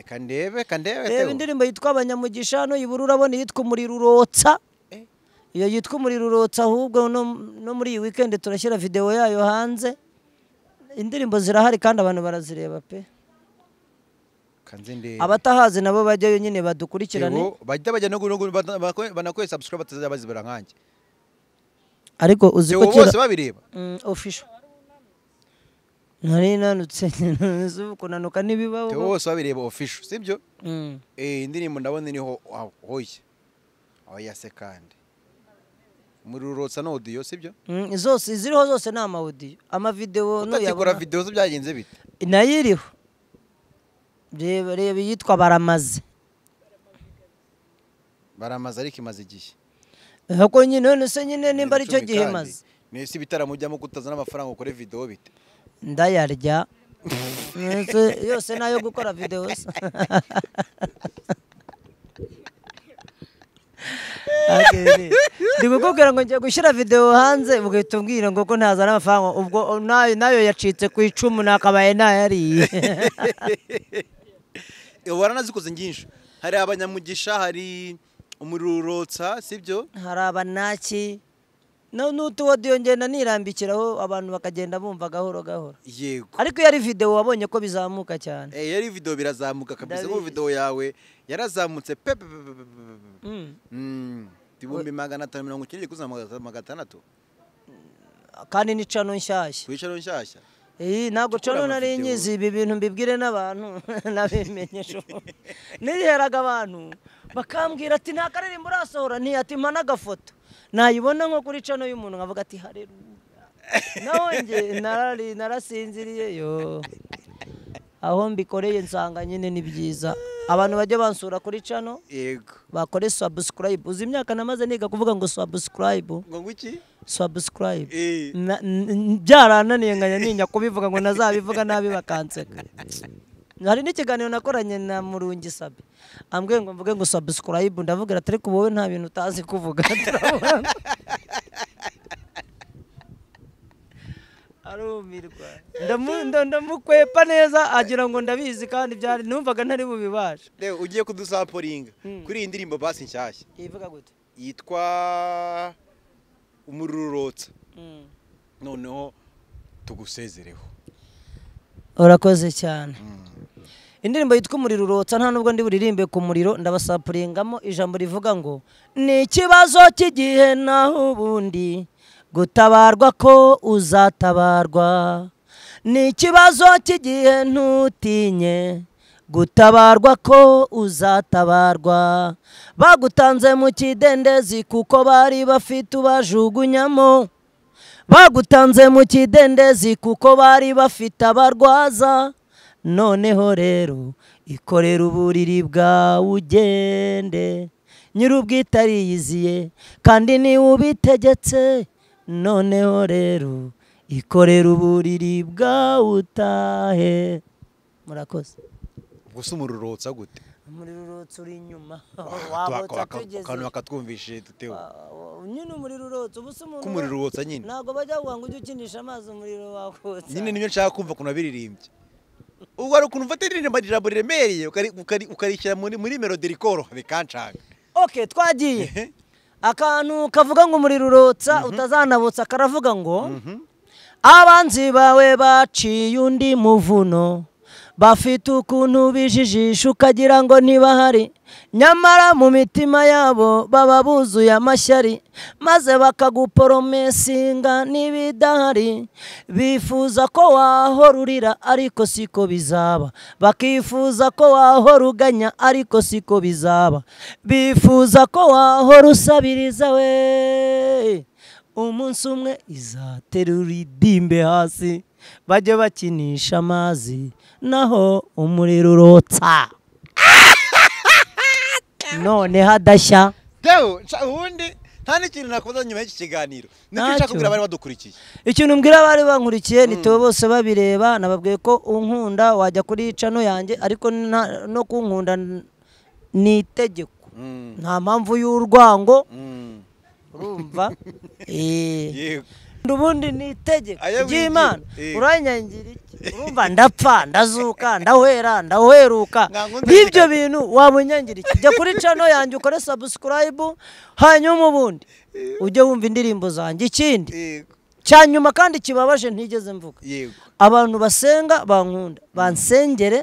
reba indirimbo yitwa abanyamugisha nuyibura urabona iyitwa umuriro urotsa eh? iyo yitwa umuriro urotsa ahubwo no muri iyi wikendi turashyira videwo yayo hanze indirimbo zirahari kandi abantu barazireba pe abatahazi nabo bajyayo nyine badukurikirane bahita bajya no banakore sabusikarabe batazajya bazibura nkanjye ariko uzi ko bose babireba mm, ofisho nari nanutse kunanuka n'ibibaho theo bose babireba ofisho sibyo mm. eh, indirimbo ndabona iriho hoya oya se kandi muri urotsa no audio sibyo mm, zose ziriho zose ni amawudiyo video nuyabona utakora videwo zo byagenze bite nayiriho reba yitwa baramaze baramaze ariko imaze igihe ntabwo nyine none se nyine nimba ari cyo gihe imaze ni isi ibitaramo ujyamo kutazana amafaranga ukore videwo bite ndayarya yose nayo gukora videwo se ndi kukubwira ngo njye gushyira videwo hanze ugahita umbwira ngo ko ntazana amafaranga ubwo nayo yacitse ku icumu nakabaye nayariye waranazikoze nyinshi hari abanyamugisha hari umururotsa sibyo hari abanaki n'utuwodiyo ngenda nirambikiraho abantu bakagenda bumva gahoro gahoro yego ariko iyo ari videwo wabonye ko bizamuka cyane eh, iyo ari videwo birazamuka kabisa kuko videwo yawe yarazamutse pepe mm. mm. ibihumbi magana atanu mirongo icyenda kuzamuka magana atandatu kandi n'icano nshyashya ku icano nshyashya Eh, ntabwo nshobora nari ngizi ibi bintu mbibwire n'abantu nabimenyesha niheraga abantu bakambwira ati nta karirimbo urasohora ntiyatima n'agafoto nayibona nko kuri cano y'umuntu nkavuga ati hareruya nawe nge yo aho mbikoreye nsanga nyine ni byiza abantu bajya bansura kuri cano yego bakore subscribe uzi imyaka namaze niga kuvuga ngo subscribe ngo ngwiki subscribe eh. byarananiye nkajya ninya kubivuga ngo nazabivuga nabi bakanseka hari n'ikiganiro nakoranye na murungi sabe ambwiye ngo mvuge ngo subscribe ndavuga ati ariko wowe nta bintu utazi kuvuga arumirwa ndamukwepa neza agira ngo ndabizi kandi byari numvaga ntari bubibashe reba ugiye kudusaporinga hmm. kuri iyi ndirimbo basi nshyashya yitwa umururotsa hmm. noneho tugusezereho urakoze cyane hmm. indirimbo yitwa umuriro urotsa nta nubwo ndi buririmbe ku muriro ndabasapuringamo ijambo rivuga ngo ni ikibazo cy'igihe naho ubundi gutabarwa ko uzatabarwa ni ikibazo cy'igihe ntutinye gutabarwa ko uzatabarwa bagutanze mu kidendezi kuko bari bafite ubajugunyamo bagutanze mu kidendezi kuko bari bafite abarwaza noneho rero ikorera uburiri bwawe ugende nyir'ubwitariyiziye kandi niwe ubitegetse noneho rero ikorera uburiri bwawe utahe murakoze ubwo se umururotsa gute umuriro urotsa uri inyuma akantu bakatwumvishe dutewe nyine umuriro urotsa ubu se umuntu k'umuriro nyine ntabwo bajya kuvuga ngo ujye ukinisha amazi umuriro wakotsa nyine nibyo nshaka kumva ukuntu abiririmbye ubwo hari ukuntu ufata iririmba ijambo riremereye ukarishyira muri melodi rikoroha bikanshaka oke twagiye akantu kavuga ngo umuriro urotsa mhm. utazanabotsa karavuga ngo mhm. abanzi bawe baciye undi muvuno bafite ukuntu bijijisha ukagira ngo ntibahari nyamara mu mitima yabo baba buzuye amashyari maze bakaguporomesinga n'ibidahari bifuza ko wahora urira ariko siko bizaba bakifuza ko wahora uganya ariko siko bizaba bifuza ko wahora usabiriza we umunsi umwe izaterura idimbe hasi bajye bakinisha amazi naho umuriro urotsa noneho adashya ubundi nta n'ikintu nakubaza nyuma y'iki kiganiro niko nshaka kubwira abari badukurikiye ikintu mbwira abari bankurikiye nituba hmm. bose babireba nababwiye ko unkunda wajya kuri cano yanjye ariko no kunkunda ni itegeko hmm. nta mpamvu y'urwango hmm. urumva eh. ubundi ni itegeko ry'imana eh. uranyangira iki urumva ndapfa ndazuka ndahwera ndaheruka nk'ibyo bintu wabunyangira iki jya kuri cano yanjye ukore sabusikarayibu hanyuma ubundi eh. ujye wumva indirimbo zanjye ikindi eh. cya nyuma kandi kibabaje ntigeze mvuga abantu basenga bankunda bansengere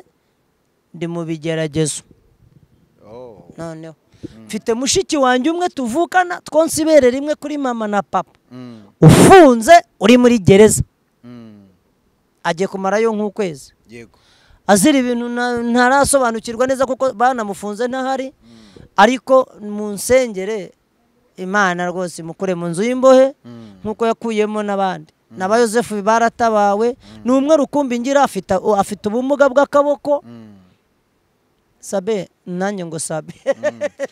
ndi mu bigeragezo oh. noneho mfite mushiki wanjye umwe tuvukana twonsa ibere rimwe kuri mama na papa mm. ufunze uri muri gereza hmm. agiye kumarayo nk'ukwezi azira ibintu ntarasobanukirwa neza kuko banamufunze ntahari hmm. ariko mu nsengere imana rwose imukure mu nzu y'imbohe hmm. nk'uko yakuyemo n'abandi na ba yosefu baratabawe ni umwe rukumbi ngira afite ubumuga bw'akaboko sabe nanjye ngo sabe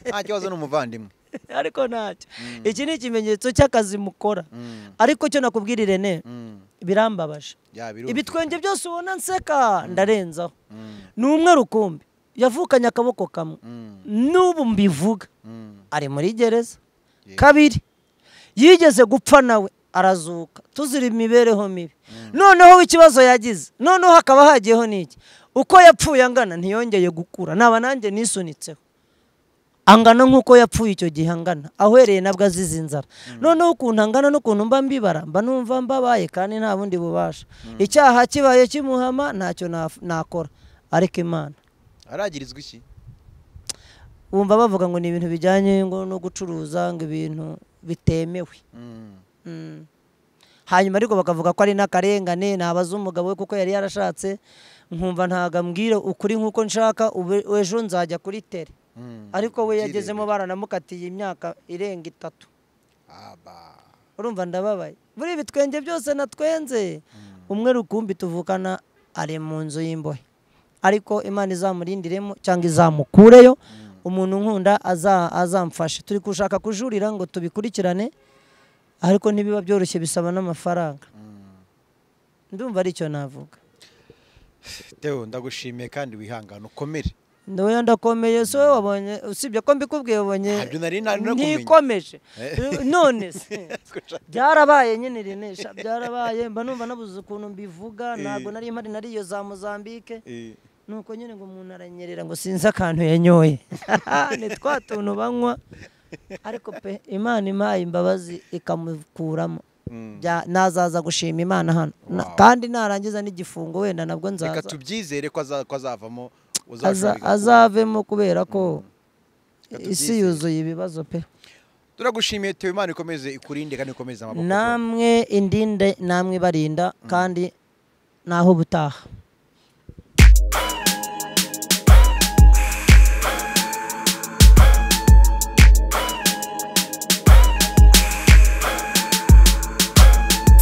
nta kibazo ni umuvandimwe ariko ntacyo mm. iki ni ikimenyetso cy'akazi mukora mm. ariko cyo nakubwirire ne mm. birambabaje ibitwenge byose ubona nseka ndarenzaho ni umwe rukumbi yavukanye akaboko kamwe n'ubu mbivuga ari muri gereza kabiri yigeze gupfa nawe arazuka tuzira imibereho mibi noneho ikibazo yagize noneho hakaba hagiyeho n'iki uko yapfuye angana ntiyongeye gukura naba nanjye nisunitseho angana nk'uko yapfuye icyo gihe angana ahwereye nabwo azize inzara mm. noneho ukuntu angana n'ukuntu mba mbibara mba numva mbabaye kandi nta bundi bubasha mm. icyaha kibaye kimuhama ntacyo nakora ariko imana aragirizwa iki wumva bavuga ngo ni ibintu bijyanye no gucuruza ngo ibintu bitemewe mm. hanyuma ariko bakavuga ko ari n'akarengane nabaza umugabo we kuko yari yarashatse nkumva ntabwo ambwira ukuri nk'uko nshaka ejo nzajya kuri tere Hmm. ariko we yagezemo baranamukatiye imyaka irenga itatu urumva ndababaye muri ibi twenge byose natwenze hmm. umwe rukumbi tuvukana ari mu nzu y'imbohe ariko imana izamurindiremo cyangwa izamukureyo hmm. umuntu nkunda azamfashe turi gushaka kujurira ngo tubikurikirane ariko ntibiba byoroshye bisaba n'amafaranga ndumva aricyo navuga tewe ndagushimiye kandi wihangane ukomere ndoya ndakomeye so wabonye usibye ko mbikubwiye wabonye ntikomeje eh. none se byarabaye nyine rinesha byarabaye mba numva nabuze ukuntu mbivuga eh. ntabwo nari mpari nari iyo za mozambique eh. nuko nyine ngo umuntu aranyerera ngo sinzi akantu yanyoye ni twa tuntu banywa ariko pe imana impaye imbabazi ikamukuramo mm. nazaza gushima imana hano kandi narangiza n'igifungo wenda nabwo nzaza reka tubyizere ko azavamo azavemo kubera ko hmm. isi yuzuye ibibazo pe turagushimiye tewe imana ikomeze ikurinde kandi ikomeze amaboko namwe indinde namwe barinda hmm. kandi naho ubutaha